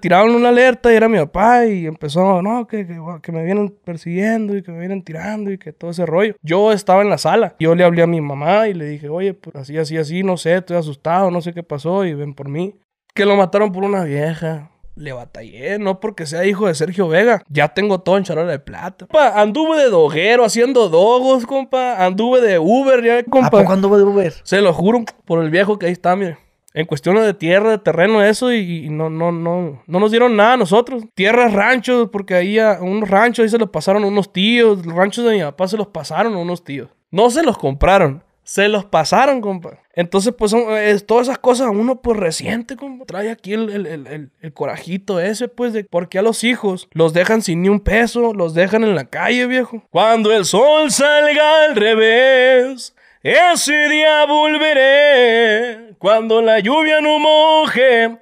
tiraron una alerta y era mi papá y empezó, no, que, que, me vienen persiguiendo y que me vienen tirando y que todo ese rollo. Yo estaba en la sala, yo le hablé a mi mamá y le dije, oye, pues así, así, así, no sé, estoy asustado, no sé qué pasó y ven por mí. Que lo mataron por una vieja. Le batallé, no porque sea hijo de Sergio Vega. Ya tengo todo en charola de plata. Pa, anduve de doguero haciendo dogos, compa. Anduve de Uber, ya, compa. ¿A poco de Uber? Se lo juro por el viejo que ahí está, mire en cuestión de tierra, de terreno, eso, y, no, no, no, no nos dieron nada a nosotros. Tierras, ranchos, porque ahí a unos ranchos ahí se los pasaron a unos tíos, los ranchos de mi papá se los pasaron a unos tíos. No se los compraron, se los pasaron, compa. Entonces, pues, son, eh, todas esas cosas uno, pues, reciente, compa. Trae aquí el, corajito ese, pues, de porque a los hijos los dejan sin ni un peso, los dejan en la calle, viejo. Cuando el sol salga al revés, ese día volveré cuando la lluvia no moje.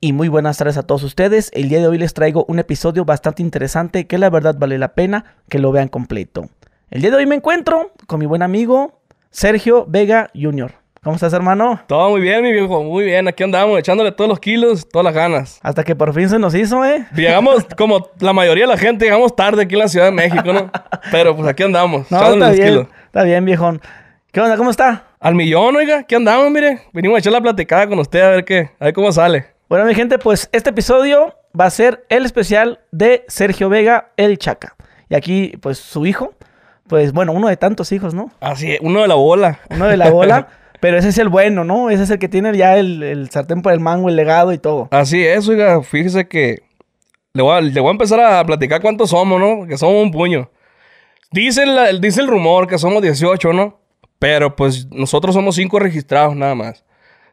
Y muy buenas tardes a todos ustedes. El día de hoy les traigo un episodio bastante interesante que la verdad vale la pena que lo vean completo. El día de hoy me encuentro con mi buen amigo Sergio Vega Jr. ¿Cómo estás, hermano? Todo muy bien, mi viejo, muy bien. Aquí andamos, echándole todos los kilos, todas las ganas. Hasta que por fin se nos hizo, ¿eh? Llegamos, como la mayoría de la gente, llegamos tarde aquí en la Ciudad de México, ¿no? Pero pues aquí andamos, echándole está bien, kilos. Está bien, viejón. ¿Qué onda? ¿Cómo está? al millón, oiga. ¿Qué andamos, mire? Venimos a echar la platicada con usted a ver qué, a ver cómo sale. Bueno, mi gente, pues este episodio va a ser el especial de Sergio Vega, el Chaca. Y aquí, pues su hijo, pues bueno, uno de tantos hijos, ¿no? Así uno de la bola. Uno de la bola. Pero ese es el bueno, ¿no? Ese es el que tiene ya el, sartén por el mango, el legado y todo. Así es, oiga, fíjese que le voy, a, voy a, empezar a platicar cuántos somos, ¿no? Que somos un puño. Dice, dice el rumor que somos 18, ¿no? Pero pues nosotros somos cinco registrados nada más.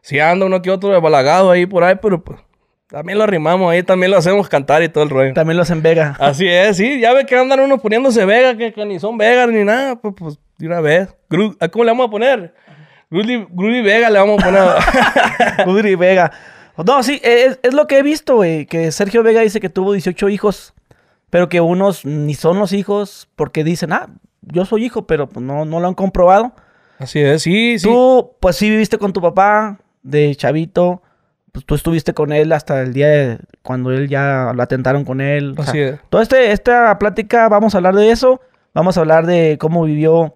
Si anda uno que otro balagado ahí por ahí, pero pues también lo arrimamos ahí, también lo hacemos cantar y todo el rollo. También lo hacen vega. Así es, sí. Ya ve que andan unos poniéndose vega, que, ni son vegas ni nada. Pues, pues de una vez. Gru ah, ¿Cómo le vamos a poner? Grudy Vega le vamos a poner. Grudy Vega. No, sí, e, es, lo que he visto, güey. Que Sergio Vega dice que tuvo 18 hijos, pero que unos ni son los hijos porque dicen, ah, yo soy hijo, pero pues, no, no lo han comprobado. Así es, sí, sí. Tú, pues sí, viviste con tu papá de chavito. Pues tú estuviste con él hasta el día de cuando él ya lo atentaron con él. Así es. Toda este, esta plática vamos a hablar de eso. Vamos a hablar de cómo vivió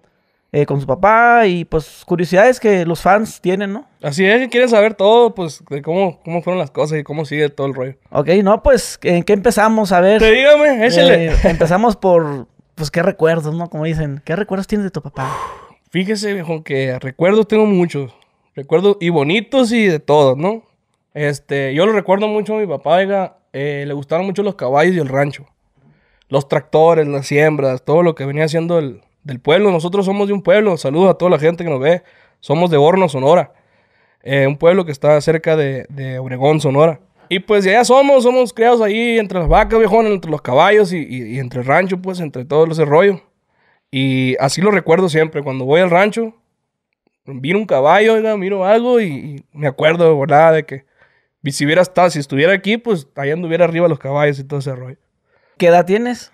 eh, con su papá y pues curiosidades que los fans tienen, ¿no? Así es, que quieren saber todo, pues, de cómo, cómo fueron las cosas y cómo sigue todo el rollo. Ok, no, pues, ¿en qué empezamos? A ver. Te dígame, échale. Eh, empezamos por, pues, qué recuerdos, ¿no? Como dicen, ¿qué recuerdos tienes de tu papá? Fíjese, viejo, que recuerdos tengo muchos. Recuerdos y bonitos y de todos, ¿no? Este, yo lo recuerdo mucho a mi papá, oiga, eh, le gustaron mucho los caballos y el rancho. Los tractores, las siembras, todo lo que venía haciendo el, del pueblo. Nosotros somos de un pueblo. Saludos a toda la gente que nos ve. Somos de Horno, Sonora. Eh, un pueblo que está cerca de, de, Obregón, Sonora. Y pues ya allá somos, somos criados ahí entre las vacas, viejón, entre los caballos y, entre el rancho, pues entre todo ese rollo. Y así lo recuerdo siempre. Cuando voy al rancho, miro un caballo, miro algo y, me acuerdo ¿verdad? de que si hubiera estado, si estuviera aquí, pues allá anduviera arriba los caballos y todo ese rollo. ¿Qué edad tienes?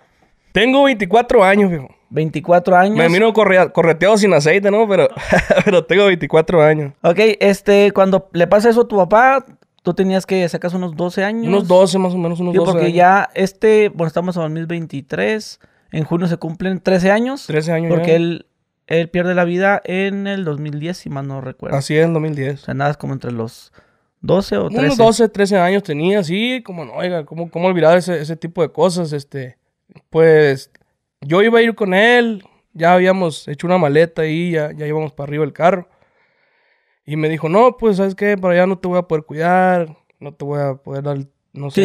Tengo 24 años, viejo. 24 años. Me miro correteado sin aceite, ¿no? Pero, pero tengo 24 años. Ok, este, cuando le pasa eso a tu papá, tú tenías que sacas unos 12 años. Unos 12 más o menos, unos 12 12 porque ya este, bueno, estamos en 2023. En junio se cumplen 13 años. 13 años Porque él, él pierde la vida en el 2010, si mal no recuerdo. Así es, en 2010. O sea, nada, es como entre los 12 o 13. Unos 12, 13 años tenía, sí, como no, oiga, ¿cómo, olvidar ese, tipo de cosas? Este, pues yo iba a ir con él, ya habíamos hecho una maleta ahí, ya, ya íbamos para arriba el carro. Y me dijo, no, pues, ¿sabes qué? Para allá no te voy a poder cuidar, no te voy a poder dar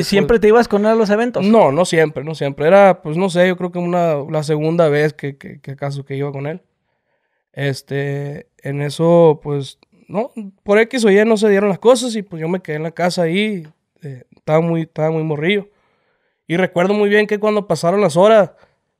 ¿Siempre te ibas con él a los eventos? No, no siempre, no siempre. Era, pues no sé, yo creo que una, la segunda vez que, que, que acaso que iba con él. Este, en eso, pues, no, por X o Y no se dieron las cosas y pues yo me quedé en la casa ahí. Eh, estaba, muy, estaba muy morrillo. Y recuerdo muy bien que cuando pasaron las horas,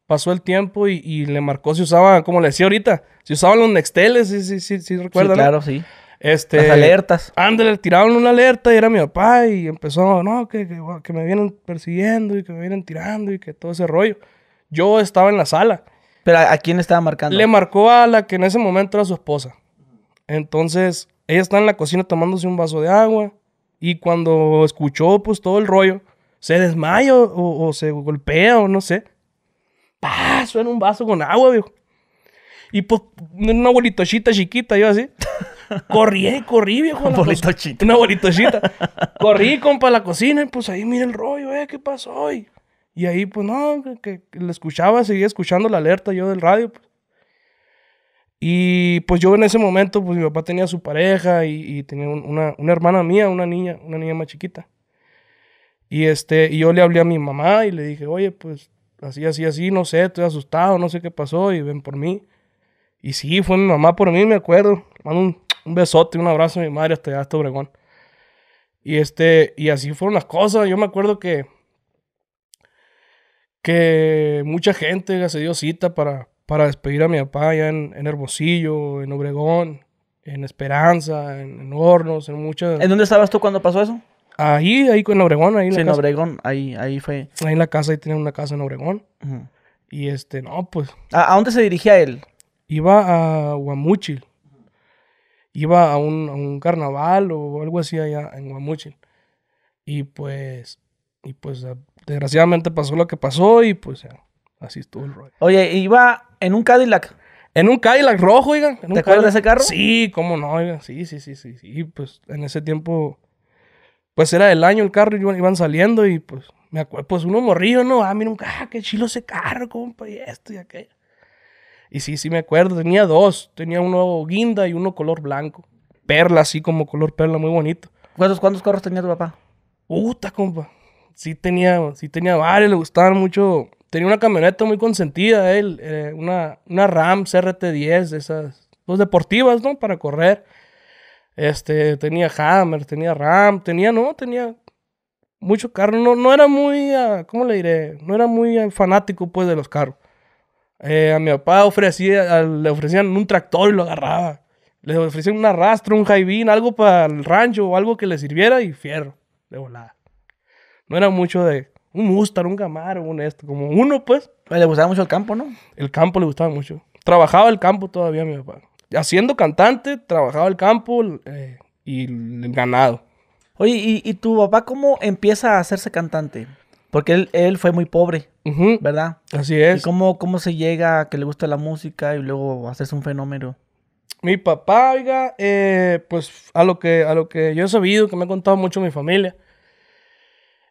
pasó el tiempo y, le marcó si usaban, como le decía ahorita, si usaban los Nexteles, sí sí sí sí recuerdan. Sí, claro, sí. Este, Las alertas. Ándale, tiraron una alerta y era mi papá y empezó, no, que, que, me vienen persiguiendo y que me vienen tirando y que todo ese rollo. Yo estaba en la sala. ¿Pero a, quién quién estaba marcando? Le marcó a la que en ese momento era su esposa. Entonces, ella está en la cocina tomándose un vaso de agua y cuando escuchó pues todo el rollo, se desmayó o, se golpea o no sé. ¡Pah! Suena un vaso con agua, viejo. Y pues, una abuelitochita chiquita, yo así. Corrí, eh, corrí, viejo. Una bolitochita. Una bolitochita. corrí, compa, a la cocina y pues ahí mira el rollo, eh, ¿qué pasó hoy? Y ahí, pues no, que, le escuchaba, seguía escuchando la alerta yo del radio. Pues. Y pues yo en ese momento, pues mi papá tenía su pareja y, tenía una, hermana mía, una niña, una niña más chiquita. Y, este, y yo le hablé a mi mamá y le dije, oye, pues así, así, así, no sé, estoy asustado, no sé qué pasó y ven por mí. Y sí, fue mi mamá por mí, me acuerdo un besote, un abrazo a mi madre hasta Obregón. Y, este, y así fueron las cosas. Yo me acuerdo que, que mucha gente se dio cita para, para despedir a mi papá allá en, en en Obregón, en Esperanza, en, Hornos, en muchas... ¿En dónde estabas tú cuando pasó eso? Ahí, ahí en Obregón, ahí en sí, en Obregón, ahí, ahí fue. Ahí en la casa, ahí tenía una casa en Obregón. Y este, no, pues... ¿A, dónde se dirigía él? Iba a Huamuchil iba a un, carnaval o algo así allá en Guamuchil. Y pues, y pues ah, desgraciadamente pasó lo que pasó y pues así estuvo el rollo. Oye, iba en un Cadillac. En un Cadillac rojo, oigan. ¿Te acuerdas de ese carro? Sí, cómo no, Sí, sí, sí, sí. sí. pues en ese tiempo, pues era el año el carro y iban saliendo y pues me acuerdo, pues uno morrillo, ¿no? Ah, mira, un, ah, qué chilo ese carro, compa, y esto y aquello. Y sí, sí me acuerdo, tenía dos. Tenía uno guinda y uno color blanco. Perla, así como color perla, muy bonito. ¿Cuántos, cuántos carros tenía tu papá? Puta, compa. Sí tenía, sí tenía varios, le gustaban mucho. Tenía una camioneta muy consentida, él, eh, una, una Ram CRT10, esas, dos pues, deportivas, ¿no? Para correr. Este, tenía Hammer, tenía Ram, tenía, no, tenía mucho carro. No, no era muy, ah, ¿cómo le diré? No era muy ah, fanático, pues, de los carros. Eh, a mi papá ofrecía, le ofrecían un tractor y lo agarraba. Le ofrecían un arrastro, un jaibín, algo para el rancho o algo que le sirviera y fierro, de volada. No era mucho de un Mustang, un gamar un esto, como uno pues. pues. Le gustaba mucho el campo, ¿no? El campo le gustaba mucho. Trabajaba el campo todavía mi papá. Haciendo cantante, trabajaba el campo eh, y el ganado. Oye, ¿y, ¿y, tu papá cómo empieza a hacerse cantante? Porque él, él fue muy pobre. ¿Verdad? Así es. ¿Y cómo, se llega a que le gusta la música y luego haces un fenómeno? Mi papá, oiga, eh, pues a lo, que, a lo que yo he sabido, que me ha contado mucho mi familia,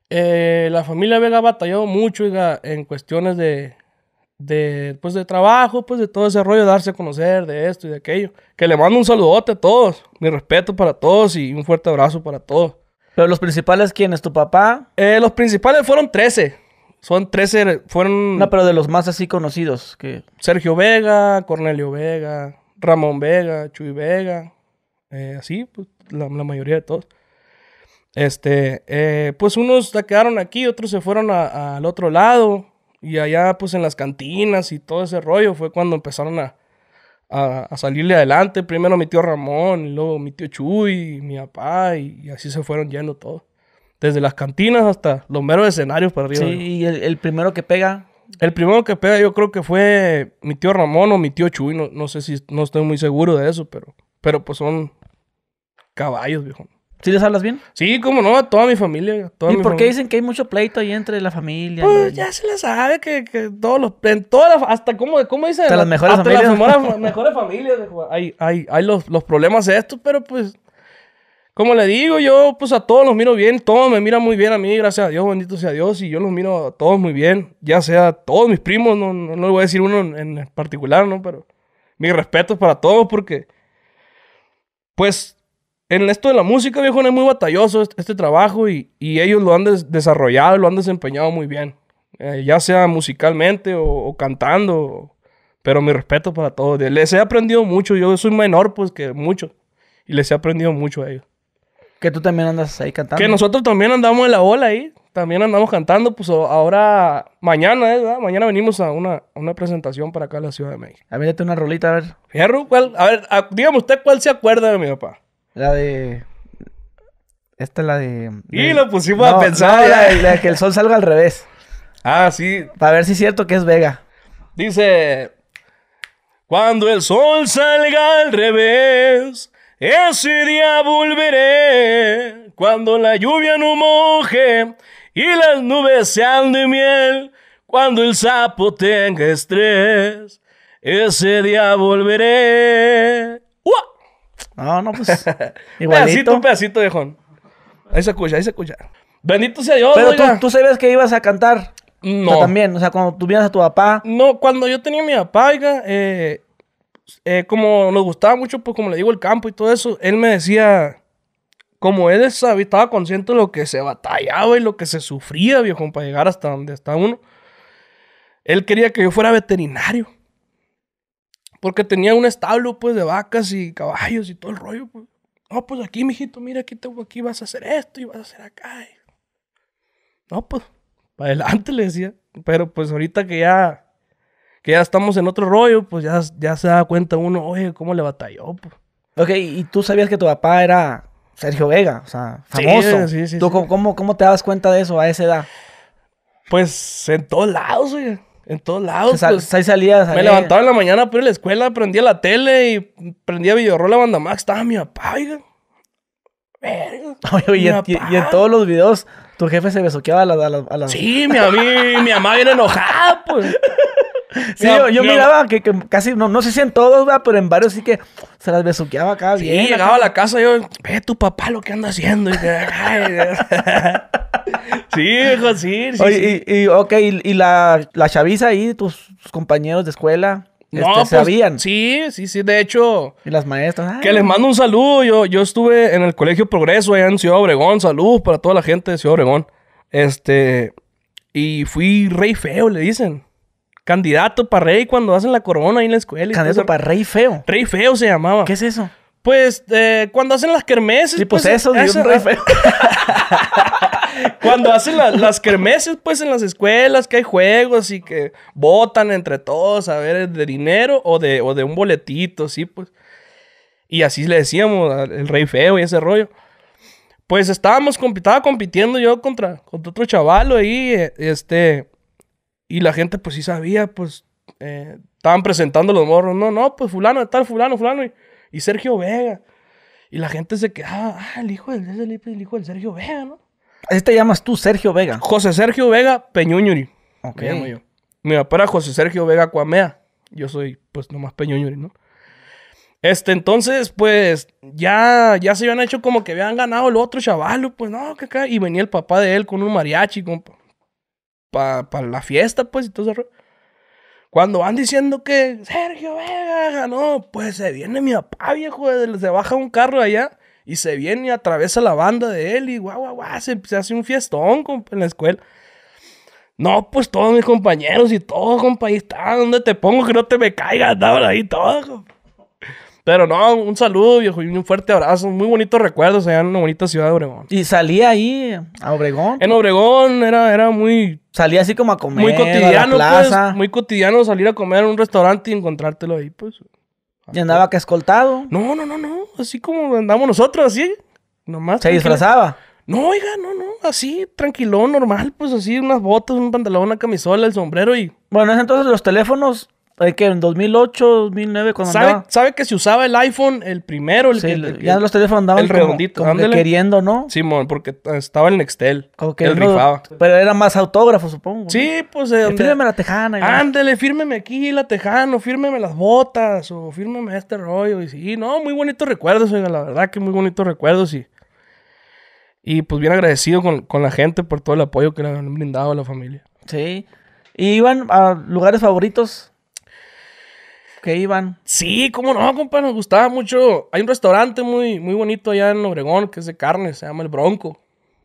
eh, la familia Vega ha batallado mucho, en cuestiones de, de, pues, de trabajo, pues de todo ese rollo, darse a conocer, de esto y de aquello. Que le mando un saludote a todos, mi respeto para todos y un fuerte abrazo para todos. Pero los principales, ¿quiénes? ¿Tu papá? Eh, los principales fueron 13. Son 13, er, fueron... No, pero de los más así conocidos que... Sergio Vega, Cornelio Vega, Ramón Vega, Chuy Vega, eh, así, pues, la, mayoría de todos. Este, eh, pues unos se quedaron aquí, otros se fueron al otro lado y allá pues en las cantinas y todo ese rollo fue cuando empezaron a, salirle adelante. Primero mi tío Ramón, y luego mi tío Chuy, mi papá y, y así se fueron yendo todos desde las cantinas hasta los meros escenarios para arriba. Sí, y el, primero que pega. El primero que pega yo creo que fue mi tío Ramón o mi tío Chuy, no, sé si, no estoy muy seguro de eso, pero, pero pues son caballos, viejo. ¿Sí les hablas bien? Sí, cómo no, a toda mi familia. ¿Y por qué dicen que hay mucho pleito ahí entre la familia? Pues ya se les sabe que, todos los. En hasta como, ¿cómo dicen? Hasta las mejores familias. Hasta las mejores, familias. Hay, hay, los, los problemas estos, pero pues como le digo, yo pues a todos los miro bien, todos me miran muy bien a mí, gracias a Dios, bendito sea Dios, y yo los miro a todos muy bien, ya sea todos mis primos, no, les voy a decir uno en, particular, ¿no? Pero mis respetos para todos porque, pues, en esto de la música, viejo, no es muy batalloso este, trabajo y, ellos lo han desarrollado, lo han desempeñado muy bien, eh, ya sea musicalmente o, cantando, pero mi respeto para todos. Les he aprendido mucho, yo soy menor, pues, que mucho, y les he aprendido mucho a ellos. Que tú también andas ahí cantando. Que nosotros también andamos en la ola ahí. También andamos cantando. Pues ahora, mañana, ¿eh? Mañana venimos a una, presentación para acá en la Ciudad de México. A mí date una rolita, a ver. Fierro, ¿cuál? A ver, dígame usted cuál se acuerda de mi papá. La de... Esta es la de... Y lo pusimos a pensar. la de que el sol salga al revés. Ah, sí. Para ver si es cierto que es Vega. Dice... Cuando el sol salga al revés ese día volveré cuando la lluvia no moje y las nubes sean de miel, cuando el sapo tenga estrés. Ese día volveré. ¡Uah! No, no, pues. igualito. un pedacito, viejón. Ahí se escucha, ahí se escucha. Bendito sea Dios. Pero Tú, tú sabías que ibas a cantar. No. también, o sea, cuando tuvieras a tu papá. No, cuando yo tenía mi papá, oiga, eh, eh, como nos gustaba mucho, pues como le digo, el campo y todo eso, él me decía, como él estaba consciente de lo que se batallaba y lo que se sufría, viejo, para llegar hasta donde está uno. Él quería que yo fuera veterinario. Porque tenía un establo, pues, de vacas y caballos y todo el rollo, pues. No, pues aquí, mijito, mira, aquí, tengo aquí vas a hacer esto y vas a hacer acá. No, pues, para adelante, le decía. Pero pues ahorita que ya que ya estamos en otro rollo, pues ya, ya se da cuenta uno, oye, ¿cómo le batalló? Pues? Ok, y tú sabías que tu papá era Sergio Vega, o sea, famoso. Sí, sí, ¿Tú Cómo, cómo, te das cuenta de eso a esa edad? Pues en todos lados, oye. En todos lados. O pues, ahí salía. Me levantaba en la mañana para ir a la escuela, prendía la tele y prendía la Banda Max. Estaba mi papá, oiga. Verga. Oye, y, en, y, en todos los videos, tu jefe se besoqueaba a las. Sí, mi, a mí, mi mamá viene enojada, pues. Sí, yo, miraba que, casi, no, no sé si en todos, pero en varios sí que se las besuqueaba acá sí, llegaba a la casa yo, ve tu papá lo que anda haciendo. sí, hijo, sí, Y, y, la, la, chaviza ahí, tus, compañeros de escuela. Este, pues, sabían. Sí, sí, sí, de hecho. Y las maestras. que les mando un saludo. Yo, estuve en el Colegio Progreso allá en Ciudad Obregón. salud para toda la gente de Ciudad Obregón. Este. Y fui rey feo, le dicen candidato para rey cuando hacen la corona ahí en la escuela. Candidato para rey feo. Rey feo se llamaba. ¿Qué es eso? Pues eh, cuando hacen las kermeses. Sí, pues, pues eso, de un rey ah. feo. cuando hacen las kermeses, pues en las escuelas, que hay juegos y que votan entre todos a ver de dinero o de, un boletito, sí, pues. Y así le decíamos el rey feo y ese rollo. Pues estábamos estaba compitiendo yo contra, contra otro chavalo ahí, eh, este, y la gente, pues sí sabía, pues eh, estaban presentando los morros. No, no, pues fulano, tal, fulano, fulano. Y, Sergio Vega. Y la gente se quedaba, ah, el hijo del, hijo del Sergio Vega, ¿no? ¿Este te llamas tú, Sergio Vega. José Sergio Vega Peñuñuri. Ok. Me Mi papá José Sergio Vega Cuamea. Yo soy, pues, nomás Peñuñuri, ¿no? Este, entonces, pues, ya, ya se habían hecho como que habían ganado el otro chaval, pues, no, que acá. Y venía el papá de él con un mariachi, compa para la fiesta, pues, y todo eso. Cuando van diciendo que Sergio Vega ganó, pues se viene mi papá, viejo, se baja un carro allá y se viene y atraviesa la banda de él y guau, guau, guau, se, hace un fiestón en la escuela. No, pues todos mis compañeros y todo, compa, ahí está, ¿dónde te pongo que no te me caigas? Estaban ahí todo, compa. Pero no, un saludo, viejo, y un fuerte abrazo. Muy bonitos recuerdos allá en una bonita ciudad de Obregón. ¿Y salía ahí a Obregón? En Obregón era, era muy... Salía así como a comer Muy cotidiano, Pues, muy cotidiano salir a comer a un restaurante y encontrártelo ahí, pues. ¿Y andaba que escoltado? No, no, no, no. Así como andamos nosotros, así. Nomás. ¿Se disfrazaba? No, oiga, no, no. Así, tranquilón, normal. Pues así, unas botas, un pantalón, una camisola, el sombrero y... Bueno, entonces los teléfonos que en 2008, 2009, cuando ¿Sabe, ¿Sabe que se usaba el iPhone, el primero? El, sí, ya los teléfonos andaban el redondito, queriendo, ¿no? Simón, sí, porque estaba el Nextel. Como que Pero era más autógrafo, supongo. Sí, pues... fírmeme la tejana. Ándele, fírmeme aquí la tejano, fírmeme las botas o fírmeme este rollo. Y sí, no, muy bonitos recuerdos, oiga, la verdad que muy bonitos recuerdos y... Y pues bien agradecido con, con la gente por todo el apoyo que le han brindado a la familia. Sí. ¿Y iban a lugares favoritos que iban. Sí, cómo no, compa, nos gustaba mucho. Hay un restaurante muy, muy bonito allá en Obregón que es de carne, se llama El Bronco.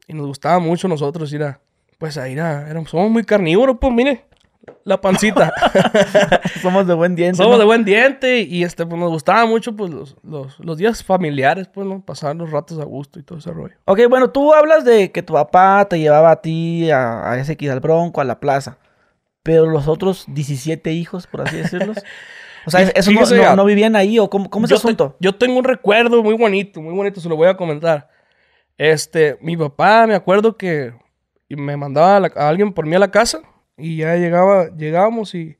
Y nos gustaba mucho nosotros ir a, pues a ir somos muy carnívoros, pues mire, la pancita. somos de buen diente. Somos de buen diente y este, pues nos gustaba mucho, pues los, días familiares, pues, ¿no? Pasar los ratos a gusto y todo ese rollo. Ok, bueno, tú hablas de que tu papá te llevaba a ti, a, ese al Bronco, a la plaza. Pero los otros 17 hijos, por así decirlos. O sea, ¿eso no, vivían ahí o cómo, cómo es el asunto? yo tengo un recuerdo muy bonito, muy bonito, se lo voy a comentar. Este, mi papá, me acuerdo que me mandaba a, alguien por mí a la casa y ya llegaba, llegábamos y...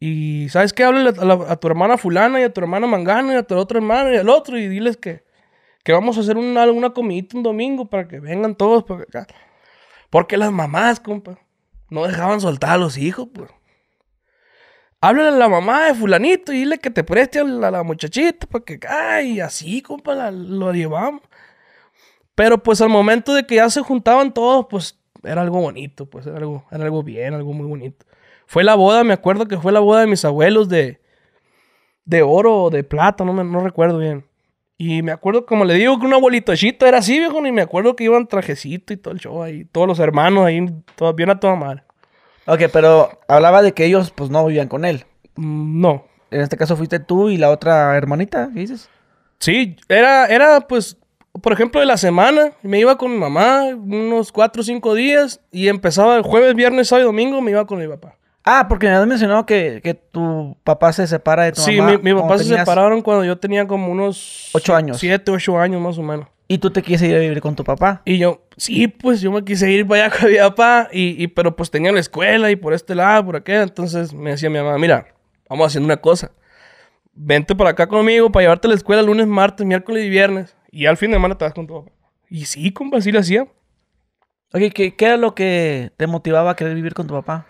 Y sabes qué? Háblale a, tu hermana fulana y a tu hermana mangana y a tu otra hermana y al otro y diles que, vamos a hacer una, alguna comidita un domingo para que vengan todos porque Porque las mamás, compa, no dejaban soltar a los hijos, pues háblale a la mamá de fulanito y dile que te preste a la, muchachita porque, ay, así, compa, lo llevamos. Pero pues al momento de que ya se juntaban todos, pues era algo bonito, pues era algo, era algo bien, algo muy bonito. Fue la boda, me acuerdo que fue la boda de mis abuelos de, de oro o de plata, no, me, no recuerdo bien. Y me acuerdo, como le digo, que un chito era así, viejo, y me acuerdo que iban trajecito y todo el show ahí, todos los hermanos ahí, todavía bien a toda madre. Ok, pero hablaba de que ellos pues no vivían con él. Mm, no. En este caso fuiste tú y la otra hermanita, ¿qué dices? Sí, era, era pues, por ejemplo, de la semana, me iba con mi mamá unos cuatro o cinco días y empezaba el jueves, viernes, sábado y domingo, me iba con mi papá. Ah, porque me has mencionado que, tu papá se separa de tu mamá. Sí, mi, mi papá se separaron cuando yo tenía como unos... Ocho años. Siete, ocho años más o menos. Y tú te quise ir a vivir con tu papá. Y yo, sí, pues yo me quise ir para allá con mi papá, y, pero pues tenía la escuela y por este lado, por aquel. Entonces me decía mi mamá, mira, vamos haciendo una cosa. Vente para acá conmigo para llevarte a la escuela lunes, martes, miércoles y viernes. Y al fin de semana te vas con tu papá. Y sí, compa, así lo hacía. Oye, ¿qué, era lo que te motivaba a querer vivir con tu papá?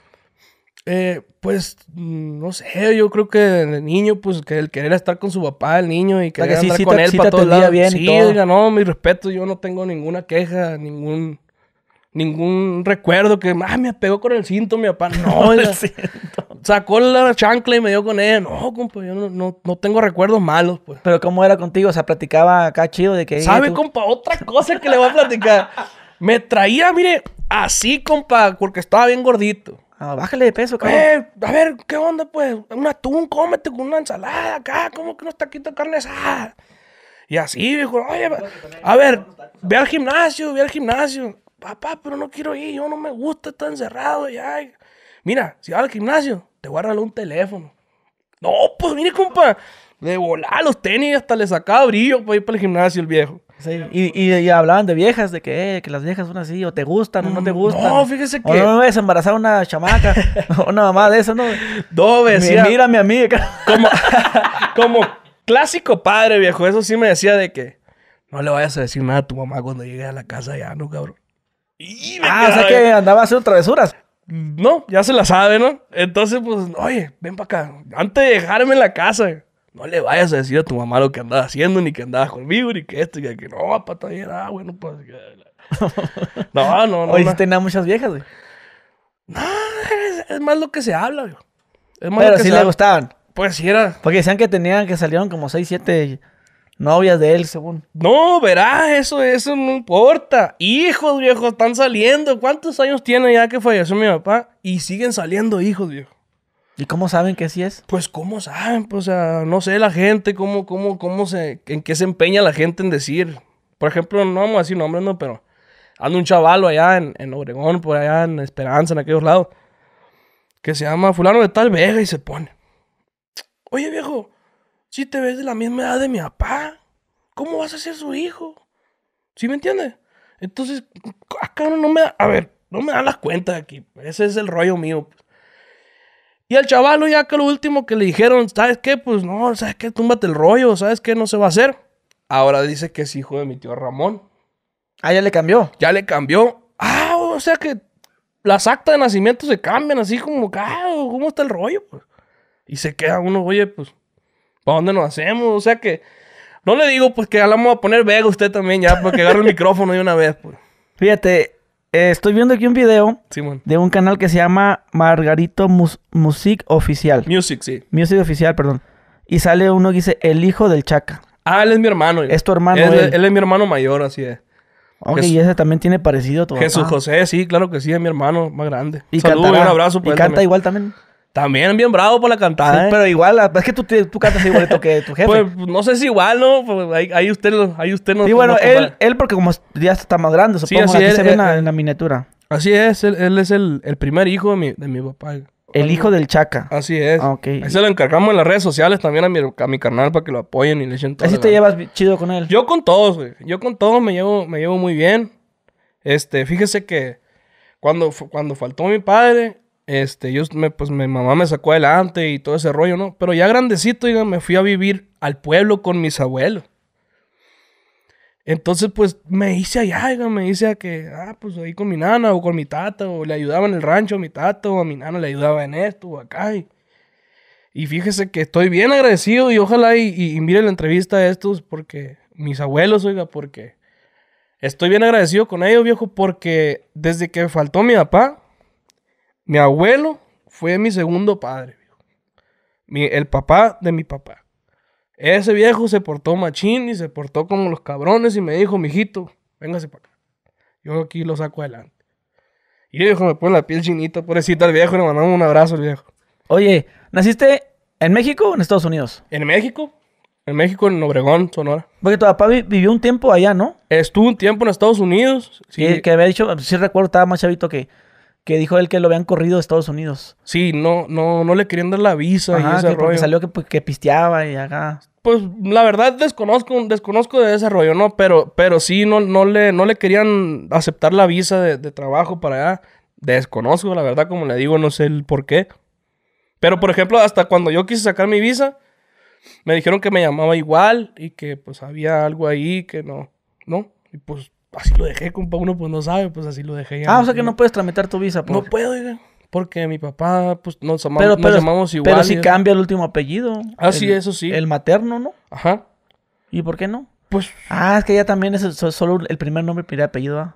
Eh, pues, mm, no sé, yo creo que el niño, pues, que el querer estar con su papá, el niño, y querer que andar con él para Bien sí, todo. no, mi respeto, yo no tengo ninguna queja, ningún ningún recuerdo que, ah, me pegó con el cinto, mi papá. No, Sacó la chancla y me dio con ella. No, compa, yo no, no, tengo recuerdos malos, pues. Pero ¿cómo era contigo? O sea, platicaba acá chido de que... ¿Sabe, compa? Otra cosa que le voy a platicar. me traía, mire, así, compa, porque estaba bien gordito. Ah, bájale de peso, cabrón. Eh, a ver, ¿qué onda, pues? Un atún, cómete con una ensalada acá. ¿Cómo que no está quitando carne asada? Y así, viejo. oye, a ver, ve al gimnasio, ve al gimnasio. Papá, pero no quiero ir, yo no me gusta estar encerrado Mira, si vas al gimnasio, te voy un teléfono. No, pues mire, compa, de volar los tenis hasta le sacaba brillo para pues, ir para el gimnasio el viejo. Sí, y, hablaban de viejas, de que, eh, que las viejas son así, o te gustan o no te mm, gustan. No, fíjese que. O no me desembarazar una chamaca, una mamá de eso, ¿no? No, decía. Mi, mírame a mi Como, como clásico padre, viejo. Eso sí me decía de que no le vayas a decir nada a tu mamá cuando llegue a la casa ya, ¿no, cabrón? Y ah, o sea que andaba haciendo travesuras. No, ya se la sabe, ¿no? Entonces, pues, oye, ven para acá. Antes de dejarme en la casa, no le vayas a decir a tu mamá lo que andabas haciendo, ni que andabas conmigo, ni que esto, y que no, papá, también era, ah, bueno, pues. no, no, no. Oíste tenía muchas viejas, güey. No, es, más lo que se habla, güey. Es más Pero sí le gustaban. Pues sí era. Porque decían que tenían, que salieron como 6, 7 novias de él, según. No, verás, eso, eso no importa. Hijos, viejo, están saliendo. ¿Cuántos años tiene ya que falleció mi papá? Y siguen saliendo hijos, viejo. ¿Y cómo saben que así es? Pues cómo saben, pues, o sea, no sé la gente, cómo, cómo, cómo se, en qué se empeña la gente en decir. Por ejemplo, no vamos a decir nombres, no, pero anda un chavalo allá en, en Obregón, por allá en Esperanza, en aquellos lados, que se llama fulano de tal Vega y se pone. Oye viejo, si te ves de la misma edad de mi papá, ¿cómo vas a ser su hijo? ¿Sí me entiendes? Entonces, acá no me da, a ver, no me dan las cuentas aquí. Ese es el rollo mío. Pues. Y el chaval, ya que lo último que le dijeron, ¿sabes qué? Pues no, ¿sabes qué? Túmbate el rollo, ¿sabes qué? No se va a hacer. Ahora dice que es hijo de mi tío Ramón. Ah, ya le cambió. Ya le cambió. Ah, o sea que las actas de nacimiento se cambian así como, ah, ¿cómo está el rollo? Pues, y se queda uno, oye, pues, ¿para dónde nos hacemos? O sea que, no le digo, pues, que vamos a poner vega usted también ya, porque que el micrófono de una vez, pues. Fíjate, eh, estoy viendo aquí un video de un canal que se llama Margarito Music Oficial. Music, sí. Music Oficial, perdón. Y sale uno que dice El hijo del Chaca. Ah, él es mi hermano. Es tu hermano. Él, es mi hermano mayor, así es. Ok, y ese también tiene parecido a tu Jesús José, sí, claro que sí, es mi hermano más grande. Y Saludos, un abrazo. Pues, y canta igual también. También bien bravo por la cantada. ¿eh? Pero igual, es que tú, cantas igualito que tu jefe. Pues no sé si igual, ¿no? Pues ahí, usted, ahí usted Y bueno, él, él, porque como ya está más grande, supongo sí, se ve eh, eh. en, la, miniatura. Así es, él, es el, primer hijo de mi, papá. El hijo del Chaca. Así es. Ah, se lo encargamos en las redes sociales también a mi, canal, para que lo apoyen y le echen todo. Así te llevas chido con él. Yo con todos, güey. Yo con todos me llevo, me llevo muy bien. Este, fíjese que cuando, cuando faltó mi padre, este, yo, pues mi mamá me sacó adelante y todo ese rollo, ¿no? Pero ya grandecito, diga, me fui a vivir al pueblo con mis abuelos. Entonces, pues me hice allá, diga, me hice a que, ah, pues ahí con mi nana o con mi tata, o le ayudaba en el rancho a mi tata, o a mi nana le ayudaba en esto o acá. Y, fíjese que estoy bien agradecido y ojalá y, y, mire la entrevista de estos porque mis abuelos, oiga, porque estoy bien agradecido con ellos, viejo, porque desde que faltó mi papá, mi abuelo fue mi segundo padre, el papá de mi papá. Ese viejo se portó machín y se portó como los cabrones y me dijo, mijito, véngase para acá. Yo aquí lo saco adelante. Y viejo me pone la piel chinita, pobrecita al viejo, le mandamos un abrazo al viejo. Oye, ¿naciste en México o en Estados Unidos? En México. En México, en Obregón, Sonora. Porque tu papá vivió un tiempo allá, ¿no? Estuvo un tiempo en Estados Unidos. Sí. que había dicho, sí recuerdo, estaba más chavito que que dijo él que lo habían corrido de Estados Unidos. Sí, no, no, no le querían dar la visa y ese que Porque salió que, pues, que, pisteaba y acá. Pues la verdad desconozco, desconozco de desarrollo ¿no? Pero, pero sí, no, no, le, no le querían aceptar la visa de, de trabajo para allá. Desconozco, la verdad, como le digo, no sé el por qué. Pero, por ejemplo, hasta cuando yo quise sacar mi visa, me dijeron que me llamaba igual y que pues había algo ahí que no, ¿no? Y pues así lo dejé, compa. Uno pues no sabe, pues así lo dejé. Ya, ah, o sea que no puedes tramitar tu visa, pues. No puedo, oiga. Porque mi papá, pues nos, llamamos igual. Pero si cambia el último apellido. Ah, sí, eso sí. El materno, ¿no? Ajá. ¿Y por qué no? Pues. Ah, es que ya también es solo el primer nombre y el apellido. A. ¿ah?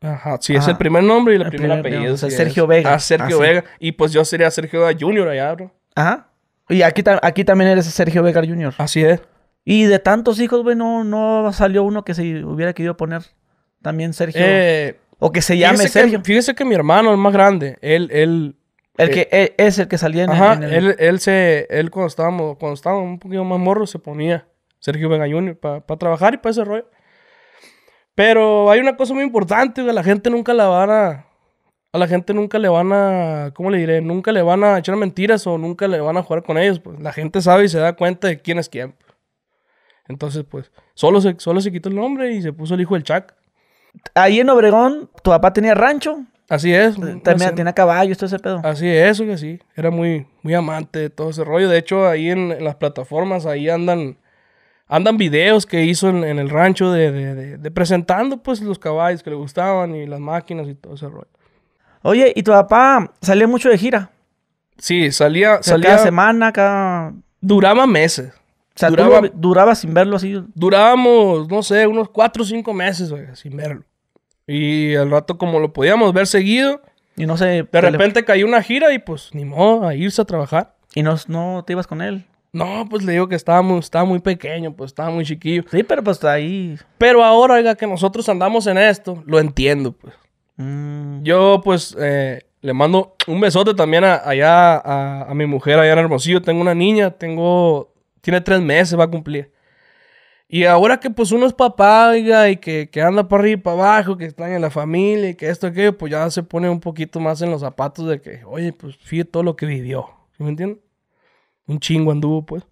Ajá, sí, es el ah. primer nombre y el, primer, apellido. Sergio Vega. Ah, Sergio ah, Vega. Y pues yo sería Sergio Vega Jr. allá, bro. Ajá. Y aquí, aquí también eres Sergio Vega Jr. Así es. Y de tantos hijos, güey, no, salió uno que se hubiera querido poner también Sergio. Eh, o que se llame Sergio. fíjese que mi hermano, el más grande, él... él el que eh, e, es el que salía en, el... Él, él, se, él cuando, estábamos, cuando estábamos un poquito más morro se ponía Sergio Vega Jr. para trabajar y para ese rollo. Pero hay una cosa muy importante, güey. la gente nunca la van a... A la gente nunca le van a... ¿Cómo le diré? Nunca le van a echar mentiras o nunca le van a jugar con ellos. Pues. la gente sabe y se da cuenta de quién es quién. Entonces, pues, solo se, solo se quitó el nombre y se puso el hijo del Chac. Ahí en Obregón, tu papá tenía rancho. Así es. También tenía caballos, todo ese pedo. Así es, oye, sí. Era muy, muy amante de todo ese rollo. De hecho, ahí en, las plataformas, ahí andan andan videos que hizo en, el rancho de, de, presentando pues los caballos que le gustaban y las máquinas y todo ese rollo. Oye, ¿y tu papá salía mucho de gira? Sí, salía... salía cada semana, cada... Duraba meses. O sea, duraba, duraba sin verlo así. Durábamos, no sé, unos cuatro o cinco meses, sin verlo. Y al rato, como lo podíamos ver seguido. Y no sé. De repente cayó una gira y pues ni modo, a irse a trabajar. ¿Y no, no te ibas con él? No, pues le digo que estaba muy, estaba muy pequeño, pues estaba muy chiquillo. Sí, pero pues ahí. Pero ahora, oiga, que nosotros andamos en esto, lo entiendo, pues. Mm. Yo, pues, eh, le mando un besote también allá a, a mi mujer, allá en Hermosillo. Tengo una niña, tengo tiene tres meses, va a cumplir. Y ahora que pues uno es papá, y que, que anda para arriba para abajo, que están en la familia y que esto, aquello, pues ya se pone un poquito más en los zapatos de que, oye, pues fíjate todo lo que vivió. me entiendes? Un chingo anduvo, pues.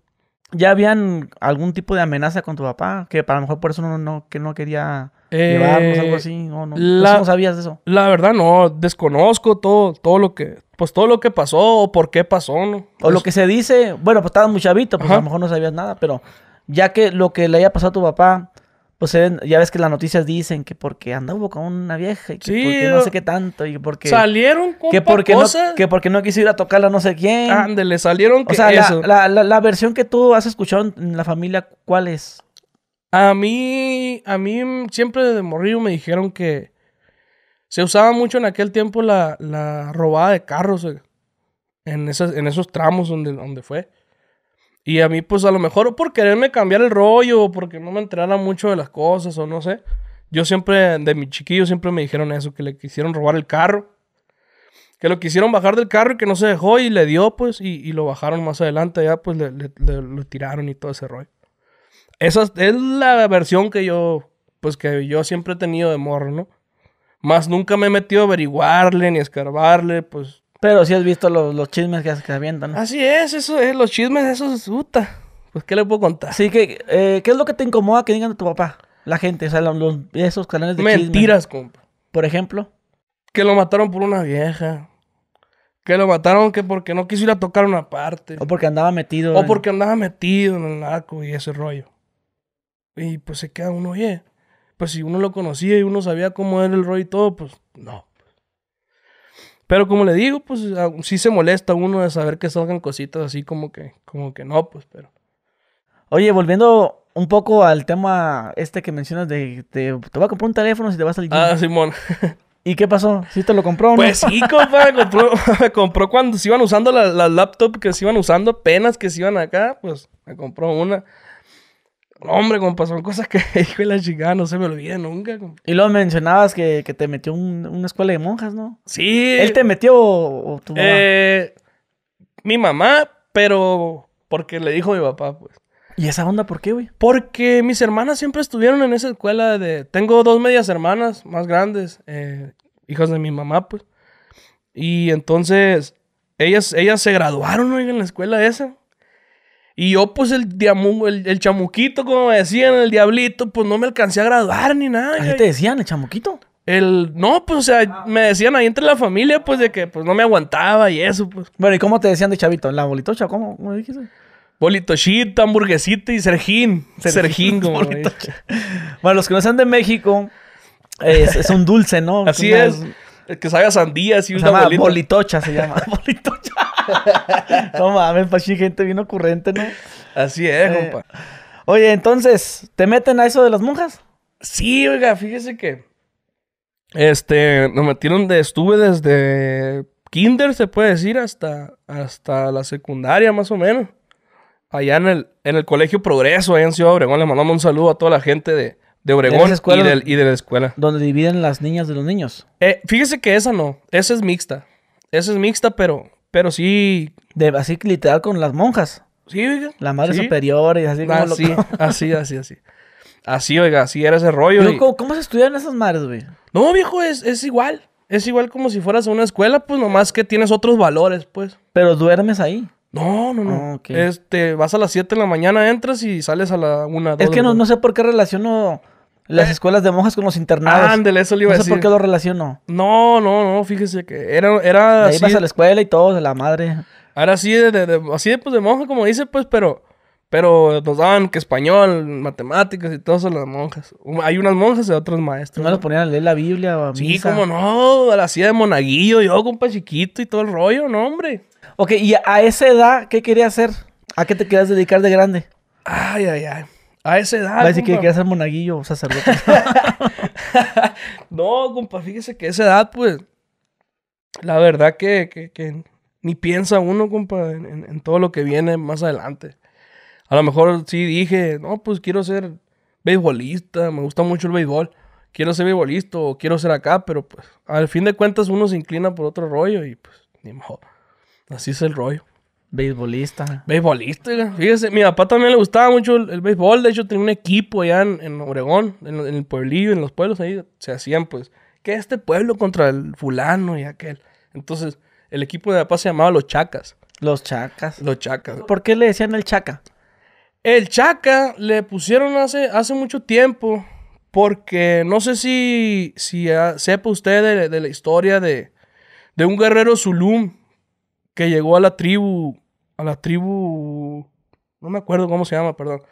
¿Ya habían algún tipo de amenaza con tu papá? Que para lo mejor por eso no, que no quería Llevarnos, algo eh, así. No, La, sabías de eso. La verdad, no. Desconozco todo, todo lo que. Pues todo lo que pasó o por qué pasó, O lo pues que se dice. Bueno, pues estabas muy chavito, pues a lo mejor no sabías nada, pero ya que lo que le había pasado a tu papá, pues ya ves que las noticias dicen que porque anduvo con una vieja y que porque no sé qué tanto y porque salieron con que porque no que porque no quiso ir a tocarla no sé quién ándele salieron o que la, la, la, versión que tú has escuchado en la familia cuál es a mí, a mí siempre de morrillo me dijeron que se usaba mucho en aquel tiempo la, la robada de carros, eh, en, esas, en esos tramos donde, donde fue. Y a mí, pues a lo mejor por quererme cambiar el rollo, o porque no me enterara mucho de las cosas, o no sé. Yo siempre, de mi chiquillo, siempre me dijeron eso, que le quisieron robar el carro. Que lo quisieron bajar del carro y que no se dejó y le dio, pues, y, y lo bajaron más adelante, ya pues le, le, lo tiraron y todo ese rollo. Esa es la versión que yo, pues que yo siempre he tenido de morro, ¿no? Más nunca me he metido a averiguarle ni a escarbarle, pues. Pero sí has visto los, chismes que, que avientan. Así es, eso es, eh, los chismes, eso es puta. Pues, ¿qué le puedo contar? Sí, que, eh, ¿qué es lo que te incomoda que digan de tu papá? La gente, o sea, los, esos canales de Mentiras, compa. Por ejemplo. Que lo mataron por una vieja. Que lo mataron que porque no quiso ir a tocar una parte. O porque andaba metido. O porque andaba metido en el narco y ese rollo. Y pues se queda uno, oye, ¿eh? pues si uno lo conocía y uno sabía cómo era el rollo y todo, pues no. Pero como le digo, pues sí se molesta uno de saber que salgan cositas así como que, como que no, pues, pero. Oye, volviendo un poco al tema este que mencionas de, te voy a comprar un teléfono si te vas al Ah, Simón. ¿Y qué pasó? ¿Sí te lo compró Pues sí, compa, compró, me compró cuando se iban usando las laptop laptops que se iban usando, apenas que se iban acá, pues me compró una hombre, como son cosas que dijo la chica, no se me olvide nunca. Y luego mencionabas que, te metió una escuela de monjas, ¿no? Sí. ¿Él te metió o, tu mamá? Eh, mi mamá, pero porque le dijo mi papá, pues. ¿Y esa onda por qué, güey? Porque mis hermanas siempre estuvieron en esa escuela de... Tengo dos medias hermanas más grandes, hijos eh, hijas de mi mamá, pues. Y entonces, ellas, ellas se graduaron, oigan, en la escuela esa. Y yo, pues, el, el, chamuquito, como me decían, el diablito, pues no me alcancé a graduar ni nada. ¿Qué te decían, el chamuquito? El, no, pues, o sea, me decían ahí entre la familia, pues, de que pues no me aguantaba y eso, pues. Bueno, ¿y cómo te decían de chavito? ¿La bolitocha? ¿Cómo, cómo dijiste? Bolitochita, hamburguesita y serjín. Sergín, como Bueno, los que no sean de México, es, un dulce, ¿no? Así es que salga sandías y una Bolitocha se llama. bolitocha. no mames, pachi, gente bien ocurrente, ¿no? Así es, eh, compa. Oye, entonces, ¿te meten a eso de las monjas? Sí, oiga, fíjese que. Este, nos metieron de. Estuve desde kinder, se puede decir, hasta, hasta la secundaria, más o menos. Allá en el, en el Colegio Progreso, allá en Ciudad Obregón, le mandamos un saludo a toda la gente de, de Obregón y, de, la escuela. Donde dividen las niñas de los niños. Eh, fíjese que esa no, esa es mixta. Esa es mixta, pero, pero sí. De, así literal con las monjas. Sí, oiga. La madre superior y así. como ah, así, así, así. Así, oiga, así era ese rollo. Pero, ¿cómo, se estudian esas madres, güey? No, viejo, es, es igual. Es igual como si fueras a una escuela, pues nomás que tienes otros valores, pues. Pero duermes ahí. No, no, no. Ah, este, vas a las 7 de la mañana, entras y sales a la 1, 2. Es que no, no sé por qué relaciono las eh. escuelas de monjas con los internados. Ándale, eso le iba a decir. No sé por qué lo relaciono. No, no, no, fíjese que era, era así. Ibas a la escuela y todo, de la madre. Ahora así de, de, así de, pues, de monja, como dice, pues, pero... Pero nos daban que español, matemáticas y todo eso las monjas. Um, hay unas monjas y otros maestros. ¿No, ¿no? ponían a leer la Biblia o a misa? Sí, como no, a la silla de monaguillo, yo compa chiquito y todo el rollo, no, hombre. Ok, y a esa edad, ¿qué quería hacer? ¿A qué te querías dedicar de grande? Ay, ay, ay. A esa edad. Va a que quería ser monaguillo o sacerdote. no, compa, fíjese que a esa edad, pues. La verdad que, ni piensa uno, compa, en, todo lo que viene más adelante. A lo mejor sí dije, no, pues quiero ser beisbolista, me gusta mucho el béisbol. Quiero ser beisbolista o quiero ser acá, pero pues al fin de cuentas uno se inclina por otro rollo y pues ni modo. Así es el rollo. Beisbolista. Beisbolista, fíjese. Mi papá también le gustaba mucho el, béisbol. De hecho, tenía un equipo allá en, Oregón, en, el pueblillo, en los pueblos ahí se hacían, pues, que este pueblo contra el fulano y aquel. Entonces, el equipo de papá se llamaba Los Chacas. Los Chacas. Los Chacas. ¿Por qué le decían el Chaca? El Chaca le pusieron hace, hace mucho tiempo, porque no sé si, si sepa usted de, la historia de, de un guerrero Zulum que llegó a la tribu a la tribu, no me acuerdo cómo se llama, perdón.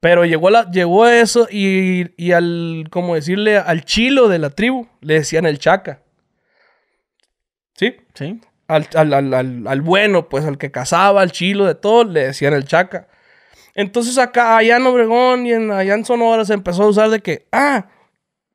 Pero llegó, la, eso y, y, al, como decirle, al chilo de la tribu, le decían el chaca. ¿Sí? Sí. Al, bueno, pues al que cazaba, al chilo de todo, le decían el chaca. Entonces acá, allá en Obregón y en, allá en Sonora se empezó a usar de que, ah,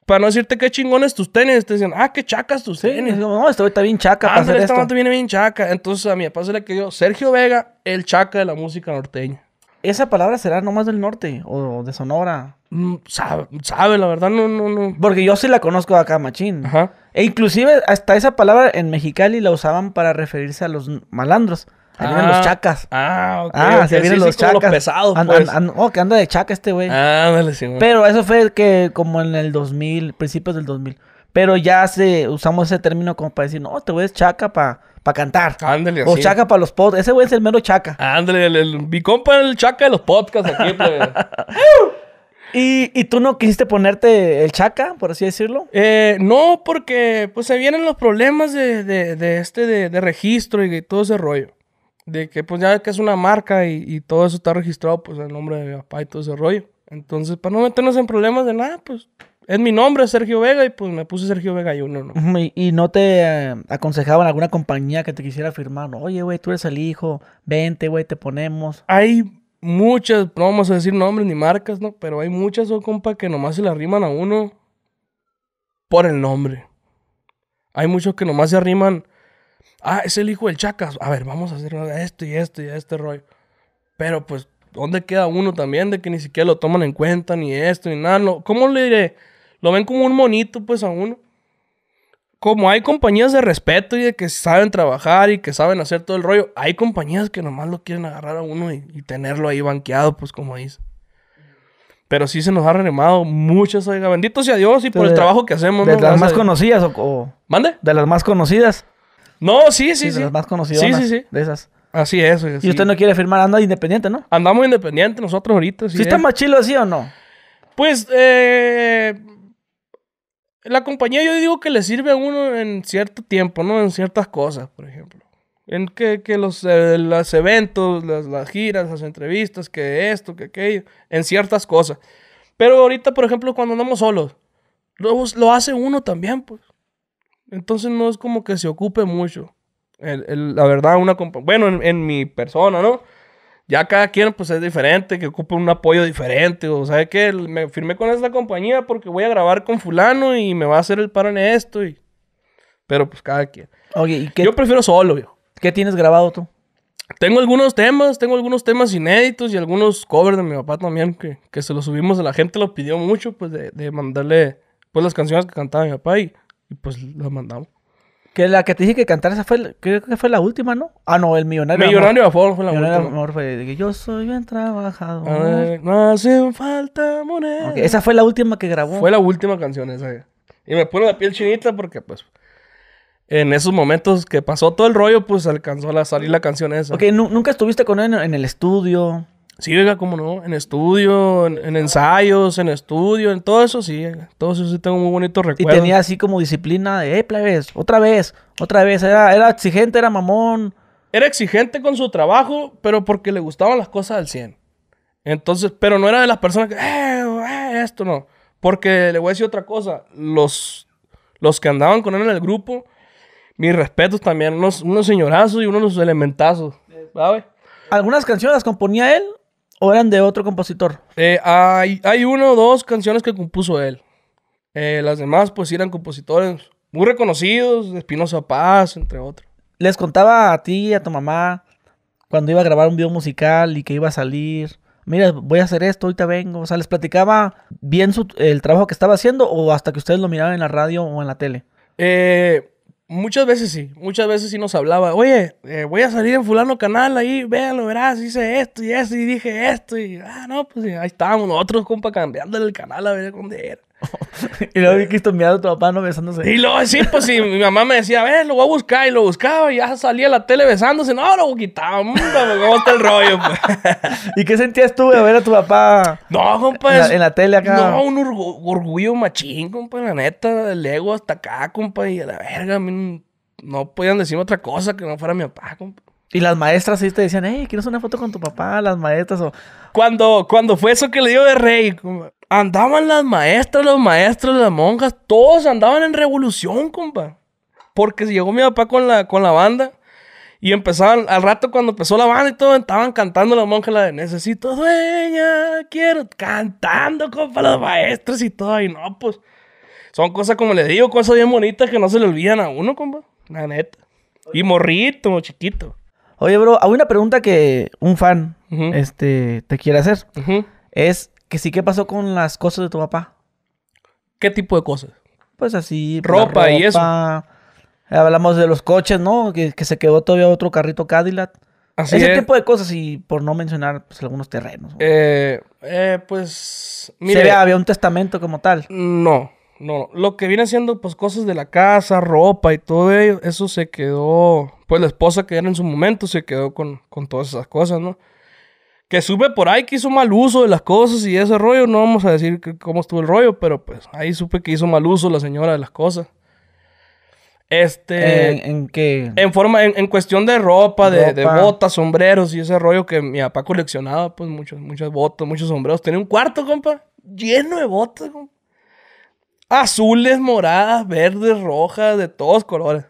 para no decirte qué chingones tus tenis, te decían, ah, qué chacas tus tenis. no, esto está bien chaca. Ah, para esta viene bien chaca. Entonces a mi papá se le Sergio Vega, el chaca de la música norteña. ¿Esa palabra será nomás del norte o de Sonora? Mm, sabe, la verdad, no, no, no. Porque yo sí la conozco de acá, machín. E inclusive hasta esa palabra en Mexicali la usaban para referirse a los malandros. Ahí vienen los ah, chacas. Ah, ok. Ah, se vienen los chacas. Los pesados, pues. oh, que anda de chaca este güey. Ah, dale, sí, güey. Pero eso fue que como en el 2000, principios del 2000. Pero ya se, usamos ese término como para decir, no, te este voy es chaca para cantar. Ándale, O chaca para los podcasts. Ese güey es el mero chaca. Ándale, el, mi compa el chaca de los podcasts aquí, pues. güey. ¿Y, ¿Y, tú no quisiste ponerte el chaca, por así decirlo? Eh, no, porque pues se vienen los problemas de, de, de este, de, de registro y todo ese rollo de que pues ya que es una marca y, todo eso está registrado pues el nombre de mi papá y todo ese rollo. Entonces, para no meternos en problemas de nada, pues es mi nombre, Sergio Vega, y pues me puse Sergio Vega y uno, ¿no? ¿Y, no te eh, aconsejaban alguna compañía que te quisiera firmar? Oye, güey, tú eres el hijo, vente, güey, te ponemos. Hay muchas, no vamos a decir nombres ni marcas, ¿no? Pero hay muchas, oh, compa, que nomás se le arriman a uno por el nombre. Hay muchos que nomás se arriman Ah, es el hijo del Chacas. A ver, vamos a hacer esto y esto y este rollo. Pero pues, ¿dónde queda uno también de que ni siquiera lo toman en cuenta, ni esto, ni nada? ¿Cómo le diré? Lo ven como un monito, pues, a uno. Como hay compañías de respeto y de que saben trabajar y que saben hacer todo el rollo, hay compañías que nomás lo quieren agarrar a uno y, tenerlo ahí banqueado, pues, como dice. Pero sí se nos ha reanimado mucho oiga. Bendito sea Dios y por el trabajo que hacemos. ¿De las más conocidas o, ¿Mande? De las más conocidas. No, sí, sí, sí. las más conocidas. Sí, sí, sí. De esas. Así es. y usted no quiere firmar, anda independiente, ¿no? Andamos independiente nosotros ahorita. ¿Sí, ¿Sí está eh. más chilo así o no? Pues, eh, la compañía yo digo que le sirve a uno en cierto tiempo, ¿no? En ciertas cosas, por ejemplo. En que, que los, eh, eventos, las, giras, las entrevistas, que esto, que aquello, en ciertas cosas. Pero ahorita, por ejemplo, cuando andamos solos, lo hace uno también, pues. Entonces no es como que se ocupe mucho. El, la verdad, una bueno, en, mi persona, ¿no? Ya cada quien pues es diferente, que ocupe un apoyo diferente, o sea, que me firmé con esta compañía porque voy a grabar con fulano y me va a hacer el paro en esto y pero pues cada quien. Okay, Yo prefiero solo, viejo. ¿Qué tienes grabado tú? Tengo algunos temas, tengo algunos temas inéditos y algunos covers de mi papá también que, que se los subimos a la gente, lo pidió mucho pues de, de mandarle pues las canciones que cantaba mi papá y y pues lo mandamos. Que la que te dije que cantar, esa fue, creo que fue la última, ¿no? Ah, no, el Millonario Millonario de Amor, fue la última. Amor fue yo soy bien trabajado. no hacen falta monedas. esa fue la última que grabó. Fue la última canción esa. Y me pone la piel chinita porque, pues, en esos momentos que pasó todo el rollo, pues alcanzó a salir la canción esa. Ok, ¿nunca estuviste con él en el estudio? Sí, oiga, como no, en estudio, en, ensayos, en estudio, en todo eso sí, todo eso sí tengo muy bonito recuerdos. Y tenía así como disciplina de, eh, plebes, otra vez, otra vez, era, era exigente, era mamón. Era exigente con su trabajo, pero porque le gustaban las cosas al 100. Entonces, pero no era de las personas que, eh, eh, esto no. Porque le voy a decir otra cosa, los, los que andaban con él en el grupo, mis respetos también, unos, unos señorazos y unos elementazos, ¿sabes? ¿Algunas canciones las componía él ¿O eran de otro compositor? Eh, hay, hay uno o dos canciones que compuso él. Eh, las demás, pues, eran compositores muy reconocidos, Espinosa Paz, entre otros. Les contaba a ti, a tu mamá, cuando iba a grabar un video musical y que iba a salir. Mira, voy a hacer esto, ahorita vengo. O sea, les platicaba bien el trabajo que estaba haciendo o hasta que ustedes lo miraban en la radio o en la tele. Eh, Muchas veces sí, muchas veces sí nos hablaba, oye, eh, voy a salir en fulano canal ahí, véanlo, verás, hice esto y eso y dije esto y, ah, no, pues ahí estábamos nosotros, compa, cambiándole el canal a ver dónde era. y luego vi que tu papá no besándose. Y luego sí, pues si mi mamá me decía, a ver, lo voy a buscar. Y lo buscaba y ya salía a la tele besándose. No, lo quitaba. ¿Cómo está el rollo? Pues? ¿Y qué sentías tú de ver a tu papá? No, compa. En la, tele acá. No, un orgullo machín, compa. La neta, el ego hasta acá, compa. Y a la verga, a mí no podían decir otra cosa que no fuera mi papá, compa. Y las maestras sí te decían, hey, ¿quieres una foto con tu papá? Las maestras o... Cuando, cuando fue eso que le dio de rey, compa. Andaban las maestras, los maestros, las monjas, todos andaban en revolución, compa. Porque llegó mi papá con la, con la banda y empezaban, al rato cuando empezó la banda y todo, estaban cantando las monjas la de Necesito dueña, quiero, cantando, compa, los maestros y todo. Y no, pues, son cosas como les digo, cosas bien bonitas que no se le olvidan a uno, compa. La neta. Y morrito, chiquito. Oye, bro, hay una pregunta que un fan este, te quiere hacer. Es que sí, ¿qué pasó con las cosas de tu papá? ¿Qué tipo de cosas? Pues así. Ropa, y eso. Hablamos de los coches, ¿no? Que, se quedó todavía otro carrito Cadillac. Ese tipo de cosas y por no mencionar pues, algunos terrenos. Eh, eh, pues... mira ¿Había un testamento como tal? No, no. Lo que viene siendo pues cosas de la casa, ropa y todo eso se quedó... Pues la esposa que era en su momento se quedó con, con todas esas cosas, ¿no? que supe por ahí que hizo mal uso de las cosas y ese rollo. No vamos a decir cómo estuvo el rollo, pero pues ahí supe que hizo mal uso la señora de las cosas. Este. ¿En, qué? En forma, en, cuestión de ropa, de, botas, sombreros y ese rollo que mi papá coleccionaba, pues muchos, muchas botas, muchos sombreros. Tenía un cuarto, compa, lleno de botas, Azules, moradas, verdes, rojas, de todos colores.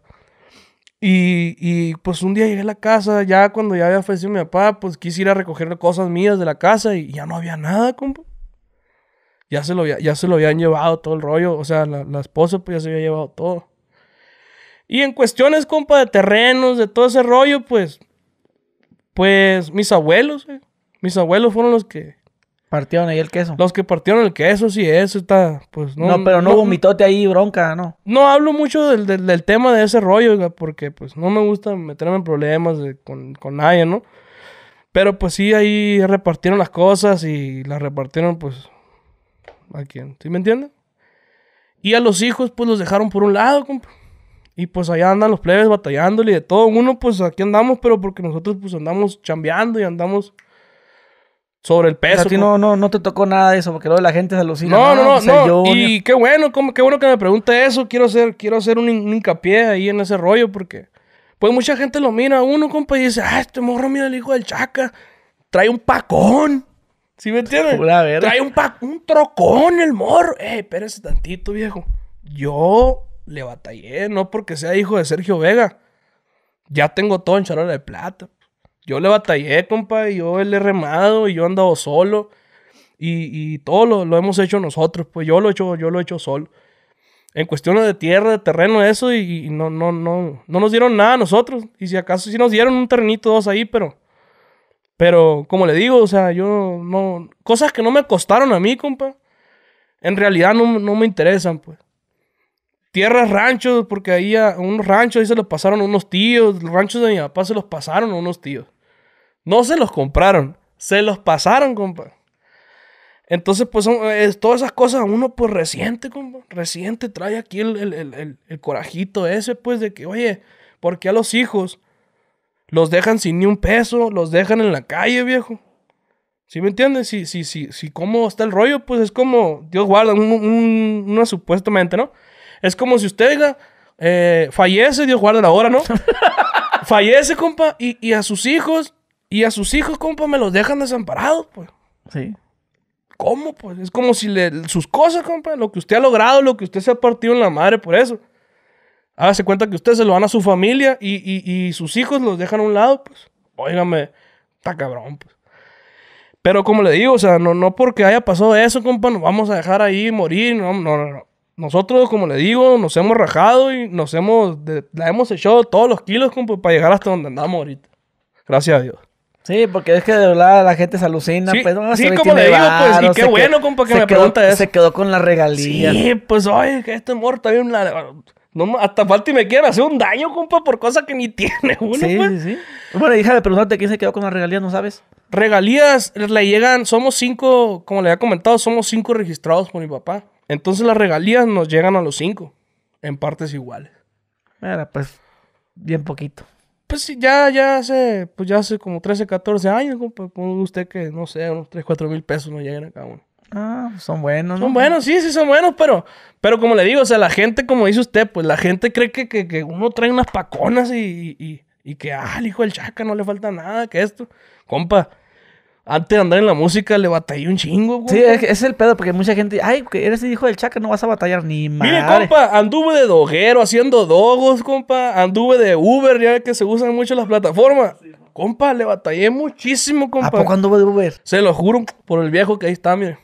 Y, y, pues un día llegué a la casa, ya cuando ya había fallecido mi papá, pues quise ir a recoger cosas mías de la casa y ya no había nada, compa. Ya se lo, ya se lo habían llevado todo el rollo, o sea, la, esposa pues ya se había llevado todo. Y en cuestiones, compa, de terrenos, de todo ese rollo, pues, pues mis abuelos, eh, mis abuelos fueron los que, Partieron ahí el queso. Los que partieron el queso, sí, eso está. Pues no. No, pero no, vomitote ahí, bronca, ¿no? No hablo mucho del, tema de ese rollo, porque pues no me gusta meterme en problemas con, nadie, ¿no? Pero pues sí, ahí repartieron las cosas y las repartieron, pues. ¿A quién? ¿Sí me entienden? Y a los hijos, pues los dejaron por un lado, compa. Y pues allá andan los plebes batallándole y de todo. Uno, pues aquí andamos, pero porque nosotros, pues andamos chambeando y andamos sobre el peso. no, no, no te tocó nada de eso, porque luego la gente se alucina. No, no, no. Pues, y qué bueno, qué bueno que me pregunte eso. Quiero hacer, quiero hacer un, hincapié ahí en ese rollo, porque pues mucha gente lo mira uno, compa, y dice, ah, este morro mira el hijo del chaca. Trae un pacón. ¿Sí me entiendes? Trae un, un trocón el morro. Ey, espérese tantito, viejo. Yo le batallé, no porque sea hijo de Sergio Vega. Ya tengo todo en charola de plata. Yo le batallé, compa, y yo le he remado y yo he andado solo. Y, y todo lo, hemos hecho nosotros, pues yo lo he hecho, yo lo he hecho solo. En cuestiones de tierra, de terreno, eso, y, no, no, no, no nos dieron nada a nosotros. Y si acaso sí nos dieron un terrenito dos ahí, pero. Pero, como le digo, o sea, yo no. Cosas que no me costaron a mí, compa. En realidad no, no me interesan, pues. Tierras, ranchos, porque ahí a unos ranchos ahí se los pasaron a unos tíos. Los ranchos de mi papá se los pasaron a unos tíos. No se los compraron, se los pasaron, compa. Entonces, pues son, todas esas cosas uno pues reciente, compa. Reciente. trae aquí el, corajito ese, pues, de que, oye, ¿por qué a los hijos los dejan sin ni un peso? Los dejan en la calle, viejo. ¿Sí me entiendes? Si, si, si, cómo está el rollo, pues es como, Dios guarda, un, una supuestamente, ¿no? Es como si usted diga... Eh, fallece, Dios guarda la hora, ¿no? fallece, compa, y, y, a sus hijos y a sus hijos, compa, me los dejan desamparados, pues. Sí. ¿Cómo, pues? Es como si le, sus cosas, compa, lo que usted ha logrado, lo que usted se ha partido en la madre por eso. Hágase cuenta que usted se lo dan a su familia y, sus hijos los dejan a un lado, pues. Óigame, está cabrón, pues. Pero como le digo, o sea, no, no porque haya pasado eso, compa, nos vamos a dejar ahí morir. No, no, no. Nosotros, como le digo, nos hemos rajado y nos hemos, la hemos echado todos los kilos, compa, para llegar hasta donde andamos ahorita. Gracias a Dios. Sí, porque es que de verdad la gente se alucina. Sí, pues, como le digo, pues, y qué bueno, compa, que me pregunta Se quedó con la regalía. Sí, pues, oye, que este muerto también hasta falta y me quieren hacer un daño, compa, por cosas que ni tiene uno, sí, pues. Sí, sí. Bueno, hija, de preguntarte quién se quedó con las regalías, ¿no sabes? Regalías le llegan, somos cinco, como le había comentado, somos cinco registrados con mi papá. Entonces las regalías nos llegan a los cinco, en partes iguales. Mira, pues, bien poquito. Pues sí, ya, ya hace, pues ya hace como 13, 14 años, como usted que, no sé, unos 3, 4 mil pesos no llegan a cada Ah, pues son buenos, ¿no? Son buenos, sí, sí, son buenos, pero, pero como le digo, o sea, la gente, como dice usted, pues la gente cree que, que, que uno trae unas paconas y, y, y, que, ah, el hijo del chaca no le falta nada, que esto. Compa, antes de andar en la música le batallé un chingo, güey. Sí, es, el pedo, porque mucha gente, ay, eres el hijo del chaca, no vas a batallar ni más. Mire, compa, anduve de doguero haciendo dogos, compa. Anduve de Uber, ya que se usan mucho las plataformas. Compa, le batallé muchísimo, compa. ¿A poco de Uber? Se lo juro, por el viejo que ahí está, mire.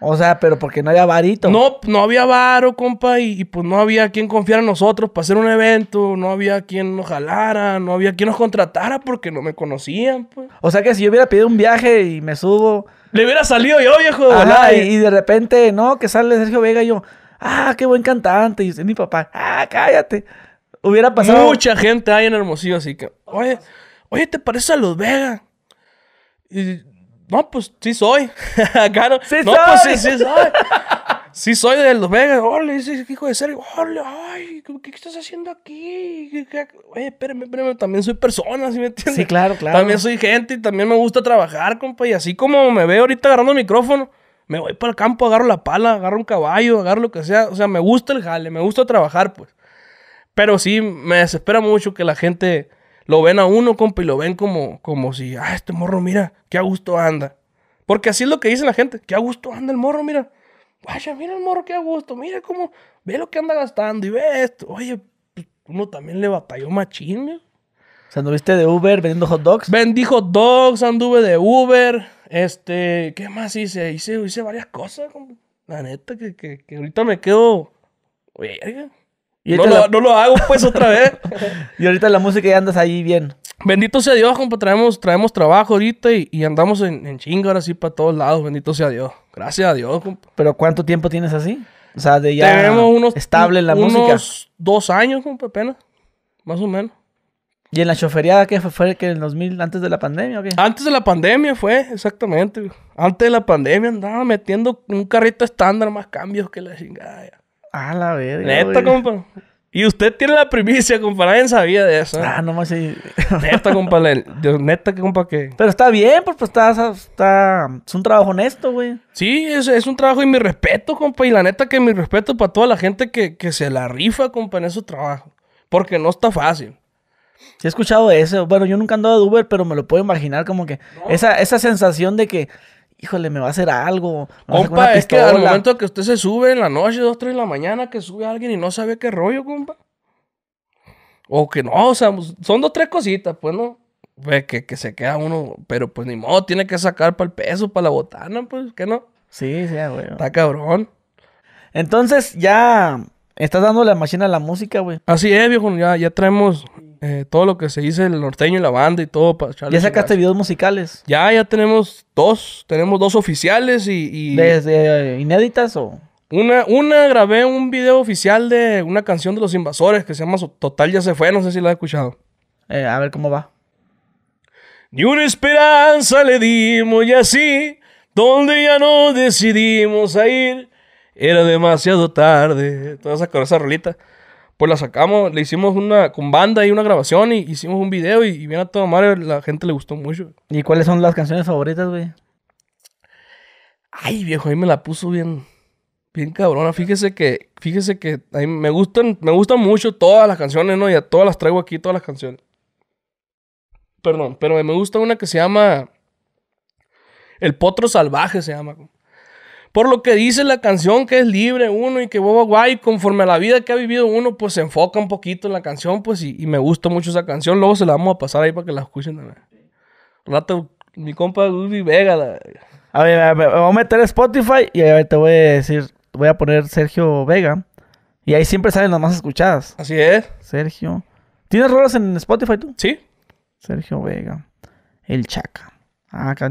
O sea, pero porque no había varito. No, no había varo, compa, y, pues no había quien confiara en nosotros para hacer un evento, no había quien nos jalara, no había quien nos contratara porque no me conocían, pues. O sea que si yo hubiera pedido un viaje y me subo. Le hubiera salido yo, viejo. y, de repente, no, que sale Sergio Vega y yo, ah, qué buen cantante. Y mi papá, ah, cállate. Hubiera pasado. Mucha gente hay en Hermosillo, así que, oye, oye, ¿te parece a los Vega? Y pues, no, pues sí soy. ¿Sí no, pues sí, sí soy. sí soy de Los Vegas. hijo de serio. ay, ¿qué, estás haciendo aquí? Oye, espérame, espérame. También soy persona, ¿sí me entiendes? Sí, claro, claro. También soy gente y también me gusta trabajar, compa. Y así como me veo ahorita agarrando el micrófono, me voy para el campo, agarro la pala, agarro un caballo, agarro lo que sea. O sea, me gusta el jale, me gusta trabajar, pues. Pero sí, me desespera mucho que la gente lo ven a uno, compa, y lo ven como, como si, ah, este morro, mira, qué a gusto anda. Porque así es lo que dice la gente, qué a gusto anda el morro, mira. Vaya, mira el morro, qué a gusto, mira cómo, ve lo que anda gastando y ve esto. Oye, pues, uno también le batalló machín, mira. O sea, ¿anduviste de Uber vendiendo hot dogs? Vendí hot dogs, anduve de Uber. Este, ¿qué más hice? Hice, hice varias cosas, La neta, que, que, que ahorita me quedo. Oye, no, lo, hago pues otra vez. y ahorita la música ya andas ahí bien. Bendito sea Dios, compa. Traemos, traemos trabajo ahorita y, andamos en, en chinga ahora sí para todos lados. Bendito sea Dios. Gracias a Dios, compa. ¿Pero cuánto tiempo tienes así? O sea, de ya Tenemos unos, estable en la música. dos años, compa, apenas. Más o menos. ¿Y en la chofería qué fue? que en 2000, antes de la pandemia o qué? Antes de la pandemia fue, exactamente. Antes de la pandemia andaba metiendo un carrito estándar, más cambios que la chingada. Ah, la verdad. Neta, compa. Y usted tiene la primicia, compa. Nadie sabía de eso. Ah, Neta, compa. Neta que, compa, que. Pero está bien, pues, pues está, Es un trabajo honesto, güey. Sí, es, un trabajo y mi respeto, compa. Y la neta, que mi respeto para toda la gente que, se la rifa, compa, en ese trabajo. Porque no está fácil. He escuchado eso. Bueno, yo nunca andaba a Uber, pero me lo puedo imaginar como que. Esa, esa sensación de que híjole, me va a hacer algo. Compa, es que al momento que usted se sube en la noche, dos, tres de la mañana, que sube alguien y no sabe qué rollo, compa. O que no, o sea, pues, son dos, tres cositas, pues no. que, que se queda uno, pero pues ni modo, tiene que sacar para el peso, para la botana, pues, que no. Sí, sí, güey. Está cabrón. Entonces, ya estás dando la máquina a la música, güey. Así es, viejo, ya, ya traemos eh, todo lo que se dice el norteño y la banda y todo. ¿Ya sacaste videos musicales? Ya, ya tenemos dos. Tenemos dos oficiales y. ¿Desde eh, inéditas o.? Una, una grabé un video oficial de una canción de los invasores que se llama Total Ya Se Fue, no sé si la has escuchado. Eh, a ver cómo va. Ni una esperanza le dimos y así, donde ya no decidimos a ir, era demasiado tarde. Toda esa, esa rolita pues la sacamos, le hicimos una con banda y una grabación y hicimos un video y, bien a todo madre, la gente le gustó mucho. ¿Y cuáles son las canciones favoritas, güey? Ay, viejo, ahí me la puso bien bien cabrona. Fíjese que fíjese que ahí me gustan me gustan mucho todas las canciones, ¿no? Y a todas las traigo aquí todas las canciones. Perdón, pero me gusta una que se llama El potro salvaje se llama. Por lo que dice la canción que es libre uno y que boba guay, conforme a la vida que ha vivido uno, pues se enfoca un poquito en la canción, pues, y, me gusta mucho esa canción. Luego se la vamos a pasar ahí para que la escuchen también. Rato, mi compa Luis Vega. A ver, a ver, a meter Spotify y a te voy a decir, voy a poner Sergio Vega. Y ahí siempre salen las más escuchadas. Así es. Sergio. ¿Tienes rolas en Spotify tú? Sí. Sergio Vega. El Chaca. Ah, acá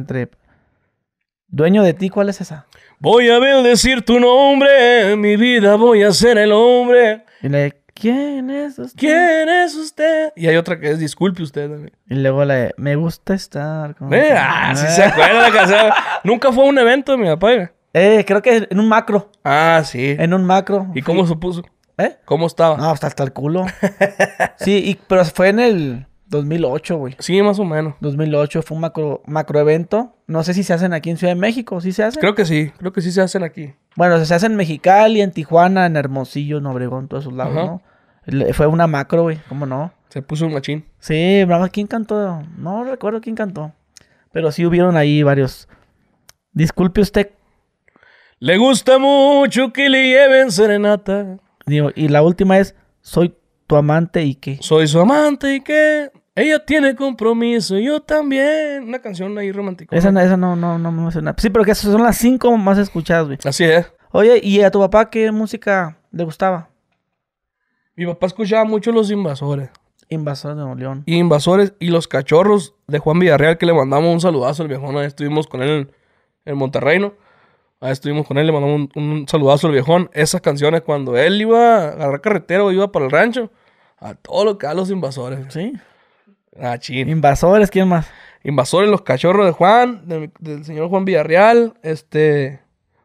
Dueño de ti, ¿cuál es esa? Voy a ver decir tu nombre, mi vida voy a ser el hombre. Y la de, ¿quién es usted? ¿Quién es usted? Y hay otra que es, disculpe usted también. Y luego la de, me gusta estar con... Eh, se acuerda la Nunca fue un evento mi papá. Eh. eh, creo que en un macro. Ah, sí. En un macro. ¿Y cómo se puso? ¿Eh? ¿Cómo estaba? Ah, hasta, hasta el culo. sí, pero fue en el... 2008, güey. Sí, más o menos. 2008 fue un macro, macro evento. No sé si se hacen aquí en Ciudad de México, ¿sí se hacen? Creo que sí, creo que sí se hacen aquí. Bueno, se hacen en Mexicali, en Tijuana, en Hermosillo, en Obregón, todos esos lados, ¿no? fue una macro, güey, ¿cómo no? Se puso un machín. Sí, bravo, ¿quién cantó? No recuerdo quién cantó. Pero sí hubieron ahí varios. Disculpe usted. Le gusta mucho que le lleven serenata. Digo, y la última es, soy tu amante y qué. Soy su amante y qué. Ella tiene compromiso, yo también. Una canción ahí romántica. Esa, no, esa no, no, no me suena. Sí, pero que son las cinco más escuchadas, güey. Así es. Oye, ¿y a tu papá qué música le gustaba? Mi papá escuchaba mucho Los Invasores. Invasores de Nuevo León. Invasores y Los Cachorros de Juan Villarreal, que le mandamos un saludazo al viejón. Estuvimos con él en, Monterrey, Ahí estuvimos con él, le mandamos un, un, saludazo al viejón. Esas canciones, cuando él iba a agarrar carretera o iba para el rancho, a todo lo que a los invasores. Sí. A ah, chin. Invasores, ¿quién más? Invasores, los cachorros de Juan, del señor Juan Villarreal, este,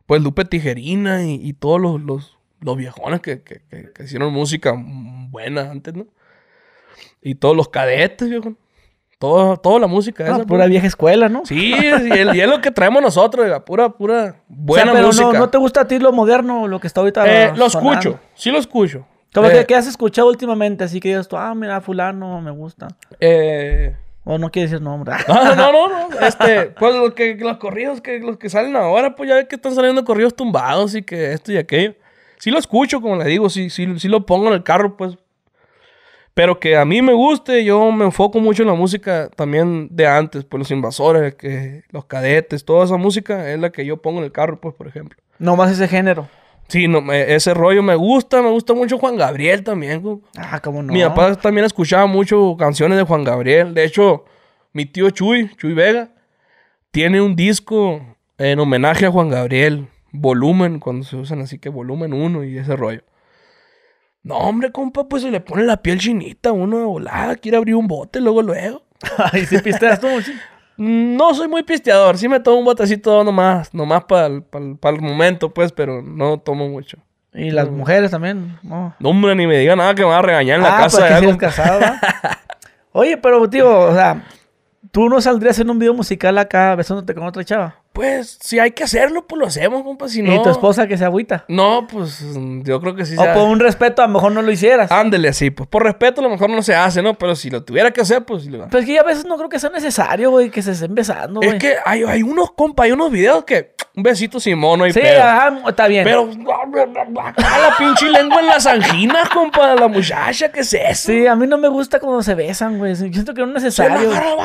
pues Lupe Tijerina y, todos los, los, los viejones que, hicieron música buena antes, ¿no? Y todos los cadetes, viejo toda la música. Ah, esa. La pura pues. vieja escuela, ¿no? Sí, y es lo que traemos nosotros, La pura, pura buena o pero música. No, te gusta a ti lo moderno, lo que está ahorita? Eh, lo escucho, sí lo escucho. que, eh, ¿Qué has escuchado últimamente? Así que dices tú, ah, mira, fulano, me gusta. Eh, o no quieres decir nombre. No, no, no, no. Este, pues los, que, los corridos que, los que salen ahora, pues ya ves que están saliendo corridos tumbados y que esto y aquello. Sí lo escucho, como le digo, Si sí lo pongo en el carro, pues pero que a mí me guste, yo me enfoco mucho en la música también de antes, pues los invasores, que, los cadetes, toda esa música es la que yo pongo en el carro, pues, por ejemplo. No más ese género. Sí, no, ese rollo me gusta, me gusta mucho Juan Gabriel también. Ah, cómo no. Mi papá también escuchaba mucho canciones de Juan Gabriel. De hecho, mi tío Chuy, Chuy Vega, tiene un disco en homenaje a Juan Gabriel, volumen, cuando se usan así que volumen 1 y ese rollo. No, hombre, compa, pues se le pone la piel chinita a uno de volada, quiere abrir un bote luego, luego. ¿Y si pisteas tú? Mm, no soy muy pisteador, sí me tomo un botecito nomás, nomás para el, momento, pues, pero no tomo mucho. Y las mujeres también, no. no. hombre, ni me diga nada que me va a regañar en la ah, casa. Pues casado, Oye, pero, tío, o sea, ¿Tú no saldrías en un video musical acá besándote con otra chava? Pues, si hay que hacerlo, pues lo hacemos, compa, si no... ¿Y tu esposa que se agüita? No, pues, yo creo que sí O por un respeto, a lo mejor no lo hicieras. Ándele así, pues, por respeto a lo mejor no se hace, ¿no? Pero si lo tuviera que hacer, pues... Pues que a veces no creo que sea necesario, güey, que se estén besando, güey. Es que hay, hay unos, compa, hay unos videos que... Un besito Simón, y hay Sí, ajá, está bien. Pero la pinche lengua en las anginas, compa, la muchacha, ¿qué es eso? Sí, a mí no me gusta cuando se besan, güey. Yo siento que no es Se la necesario.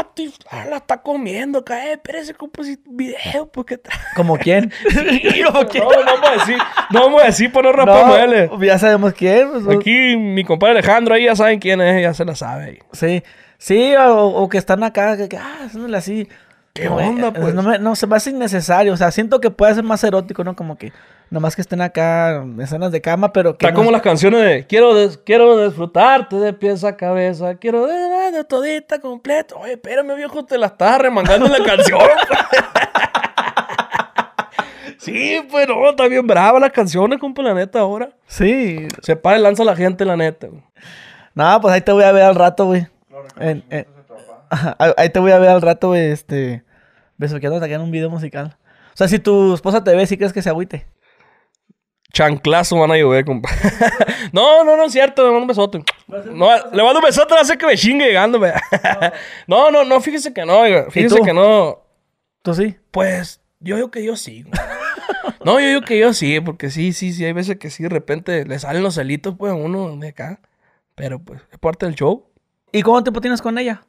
Ah, la está comiendo, cae, eh, espérese, compa, si video, porque ¿Como quién? quién? No, no vamos a decir, no vamos a decir por no rapar ya sabemos quién. pues, Aquí mi compadre Alejandro, ahí ya saben quién es, ya se la sabe. Sí, sí, o, que están acá, que, ah, haciéndole así. ¿Qué onda, eh, pues? No, me, no, se me hace innecesario. O sea, siento que puede ser más erótico, ¿no? Como que nomás que estén acá en escenas de cama, pero Está como las canciones de quiero, quiero disfrutarte de pies a cabeza, quiero de, todita completo. Oye, espérame, viejo, te la estás remangando en la canción. sí, pues no, está bien brava las canciones, compa, la neta, ahora. Sí. Se para y lanza la gente, la neta, güey. No, pues ahí te voy a ver al rato, güey. Eh, ahí te voy a ver al rato, güey, este no que en un video musical. O sea, si tu esposa te ve, ¿sí crees que se agüite? Chanclazo van a llover, compa. no, no, no es cierto, le mando un besote. No, le mando un besote, no hace que me chingue llegándome. no, no, no, fíjese que no, Fíjese que no. ¿Tú sí? Pues yo digo que yo sí. no, yo digo que yo sí, porque sí, sí, sí, hay veces que sí, de repente le salen los celitos, pues a uno de acá. Pero pues es parte del show. ¿Y cuánto tiempo tienes con ella?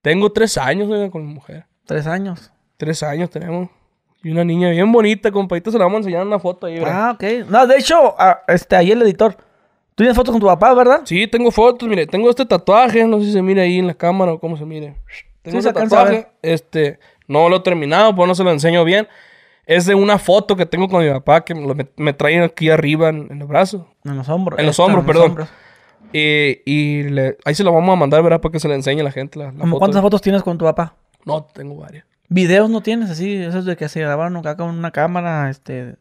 Tengo tres años, con mi mujer. Tres años. Tres años tenemos. Y una niña bien bonita, compadito. Se la vamos a enseñar una foto ahí, ¿verdad? Ah, ok. No, de hecho, este, ahí el editor. Tú tienes fotos con tu papá, ¿verdad? Sí, tengo fotos. Mire, tengo este tatuaje. No sé si se mire ahí en la cámara o cómo se mire. Tengo este tatuaje. Este, no lo he terminado, pues no se lo enseño bien. Es de una foto que tengo con mi papá que me, traen aquí arriba en, el los brazos. En los hombros. En los este, hombros, perdón. Y, ahí se lo vamos a mandar, ¿verdad? Para que se le enseñe a la gente la, ¿Cuántas fotos tienes con tu papá? No, tengo varias. ¿Videos no tienes así? Esos de que se grabaron acá con una cámara este,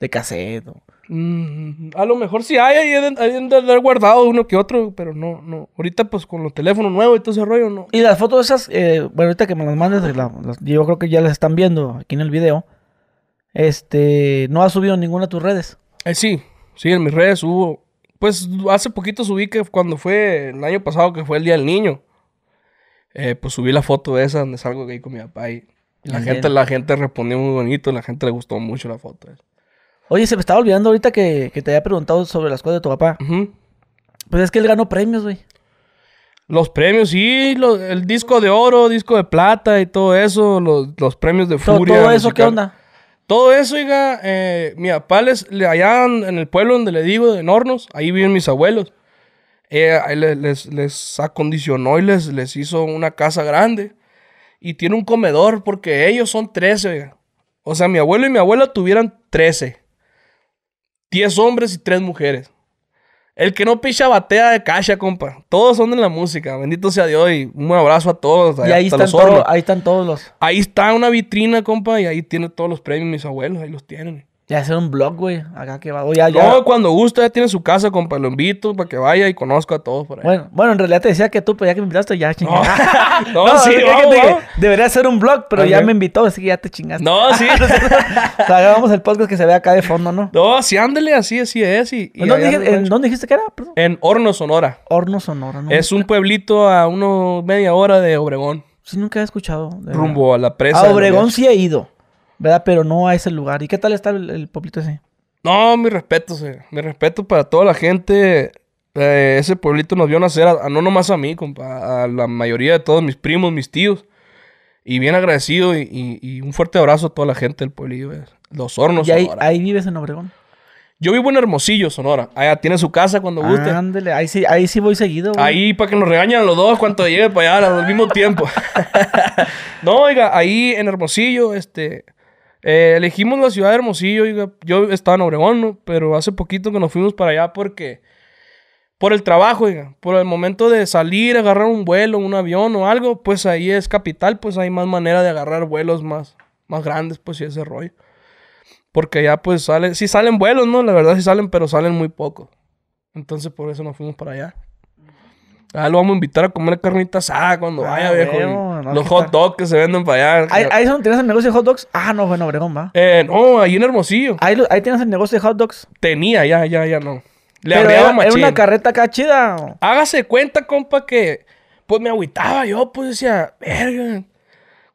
de cassette. Mm, a lo mejor sí hay, ahí deben de haber guardado uno que otro, pero no, no. Ahorita, pues con los teléfonos nuevos y todo ese rollo, no. Y las fotos esas, eh, bueno, ahorita que me las mandes, la, yo creo que ya las están viendo aquí en el video. Este, ¿no has subido ninguna a tus redes? Eh, sí, sí, en mis redes hubo. Pues hace poquito subí que cuando fue el año pasado, que fue el Día del Niño. Eh, pues subí la foto esa donde salgo ahí con mi papá y la gente, la gente respondió muy bonito, la gente le gustó mucho la foto. Oye, se me estaba olvidando ahorita que, te había preguntado sobre las cosas de tu papá. Pero Pues es que él ganó premios, güey. Los premios, sí, el disco de oro, disco de plata y todo eso, los, premios de furia. Todo eso, ¿qué onda? Todo eso, oiga, eh, mi papá allá en, el pueblo donde le digo, en Hornos, ahí viven mis abuelos. Él les, acondicionó y les, les hizo una casa grande. Y tiene un comedor porque ellos son 13. O sea, mi abuelo y mi abuela tuvieran 13. 10 hombres y 3 mujeres. El que no picha batea de cacha, compa. Todos son de la música. Bendito sea Dios y un abrazo a todos. Y ahí están, ahí están todos los. Ahí está una vitrina, compa, y ahí tiene todos los premios mis abuelos. Ahí los tienen. Ya hacer un blog, güey. Acá que va. Ya, ya. No, cuando gusta, ya tiene su casa, compa. Lo invito para que vaya y conozca a todos por ahí. Bueno, bueno, en realidad te decía que tú, pues ya que me invitaste, ya chingaste. No, sí, Debería hacer un blog, pero ya me invitó, así que ya te chingaste. No, sí. o sea, hagamos el podcast que se ve acá de fondo, ¿no? No, sí, ándale así, así es. ¿Dónde, ¿en ¿Dónde, dijiste que era? En Horno, Sonora. Horno, Sonora, ¿no? Es un pueblito a una media hora de Obregón. Sí, nunca he escuchado. Rumbo a la presa. A Obregón sí he ido. ¿verdad? Pero no a ese lugar. ¿Y qué tal está el, pueblito ese? No, mi respeto, sí. mi respeto para toda la gente. Eh, ese pueblito nos vio nacer, no nomás a mí, compa, a la mayoría de todos mis primos, mis tíos. Y bien agradecido y, un fuerte abrazo a toda la gente del pueblito. Eh. Los hornos. ¿Y ahí, vives en Obregón? Yo vivo en Hermosillo, Sonora. Allá tiene su casa cuando guste. Ándale, ahí sí, ahí sí voy seguido. Güey. Ahí para que nos regañen los dos cuando llegue para allá al mismo tiempo. no, oiga, ahí en Hermosillo, este, eh, elegimos la ciudad de Hermosillo. Yo, estaba en Obregón, pero hace poquito que nos fuimos para allá porque. Por el trabajo, Por el momento de salir, agarrar un vuelo, un avión o algo, pues ahí es capital, pues hay más manera de agarrar vuelos más, más grandes, pues y ese rollo. Porque ya pues salen, sí salen vuelos, ¿no? La verdad sí salen, pero salen muy poco. Entonces por eso nos fuimos para allá. Ah, lo vamos a invitar a comer carnita asada cuando ah, vaya, viejo. los hot dogs que se venden para allá. ¿Ahí, ahí es donde tienes el negocio de hot dogs? Ah, no, bueno, Obregón, va. Eh, no, ahí en Hermosillo. ¿Ahí, ahí tienes el negocio de hot dogs? Tenía, ya, ya, ya no. Le Pero era, era una carreta acá chida. Hágase cuenta, compa, que pues me agüitaba yo, pues decía, verga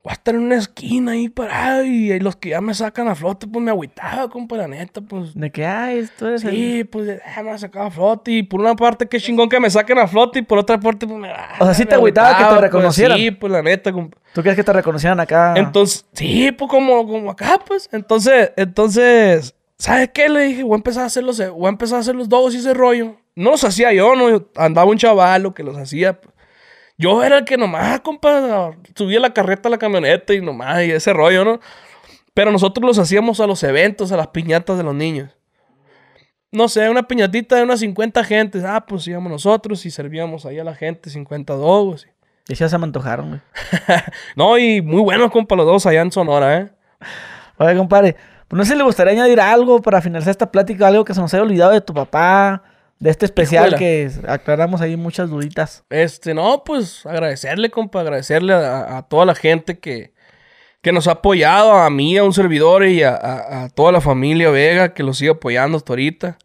voy a estar en una esquina ahí parado y los que ya me sacan a flote, pues me agüitaba, compa, la neta, pues. De qué hay ah, esto Sí, pues ya ah, me sacado a flote y por una parte, qué chingón que me saquen a flote y por otra parte, pues me. Ah, o sea, sí te agüitaba, que te pues, reconocieran. sí, pues la neta, ¿Tú crees que te reconocieran acá? Entonces, sí, pues como, como acá, pues. Entonces, entonces, ¿sabes qué? Le dije, voy a empezar a hacer los, voy a empezar a hacer los dos y ese rollo. No los hacía yo, no, andaba un chavalo que los hacía, pues. Yo era el que nomás, compa, subía la carreta a la camioneta y nomás, y ese rollo, ¿no? Pero nosotros los hacíamos a los eventos, a las piñatas de los niños. No sé, una piñatita de unas 50 gentes. Ah, pues íbamos nosotros y servíamos ahí a la gente 50 dogos. Y ya se me güey. no, y muy buenos, compa, los dos allá en Sonora, ¿eh? Oye, compadre, pues ¿no si le gustaría añadir algo para finalizar esta plática? Algo que se nos haya olvidado de tu papá, de este especial que aclaramos ahí muchas duditas. Este, no, pues agradecerle, compa, agradecerle a, toda la gente que, nos ha apoyado, a mí, a un servidor y a, toda la familia Vega que lo sigue apoyando hasta ahorita.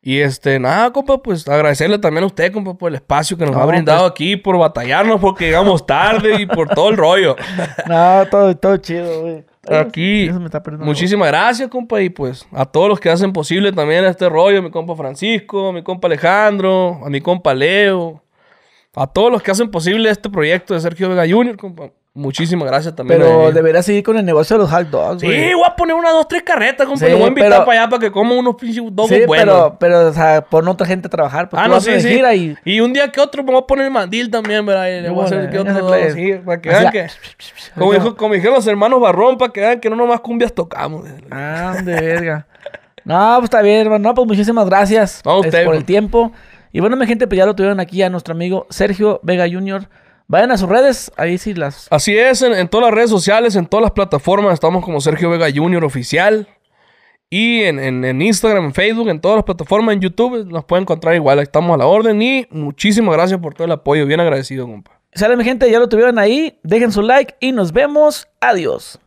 Y este, nada, compa, pues agradecerle también a usted, compa, por el espacio que nos ha brindado pues. aquí, por batallarnos porque llegamos tarde y por todo el rollo. no, todo, todo chido, güey. Aquí, muchísimas gracias, compa, y pues a todos los que hacen posible también este rollo, mi compa Francisco, a mi compa Alejandro, a mi compa Leo, a todos los que hacen posible este proyecto de Sergio Vega Jr., compa. Muchísimas gracias también. Pero debería seguir con el negocio de los hot dogs, Sí, voy a poner unas dos, tres carretas, compadre. Sí, voy a invitar para allá para que coma unos pinches hot dogs sí, Pero, pero, o sea, pon otra gente a trabajar. Pues ah, no, sí, sí. y... un día que otro me voy a poner el mandil también, ¿verdad? Y le voy a hacer que eh, otro. sí, para que vean que. Como, dijeron los hermanos Barrón, para que vean que no nomás cumbias tocamos. Ah, de verga. No, pues está bien, hermano. No, pues muchísimas gracias este, por el pues. tiempo. Y bueno, mi gente, pues ya lo tuvieron aquí a nuestro amigo Sergio Vega Jr. Vayan a sus redes, ahí sí las. Así es, en, todas las redes sociales, en todas las plataformas, estamos como Sergio Vega Junior Oficial. Y en, Instagram, en Facebook, en todas las plataformas, en YouTube, nos pueden encontrar igual. Estamos a la orden y muchísimas gracias por todo el apoyo. Bien agradecido, compa. Sale mi gente, ya lo tuvieron ahí. Dejen su like y nos vemos. Adiós.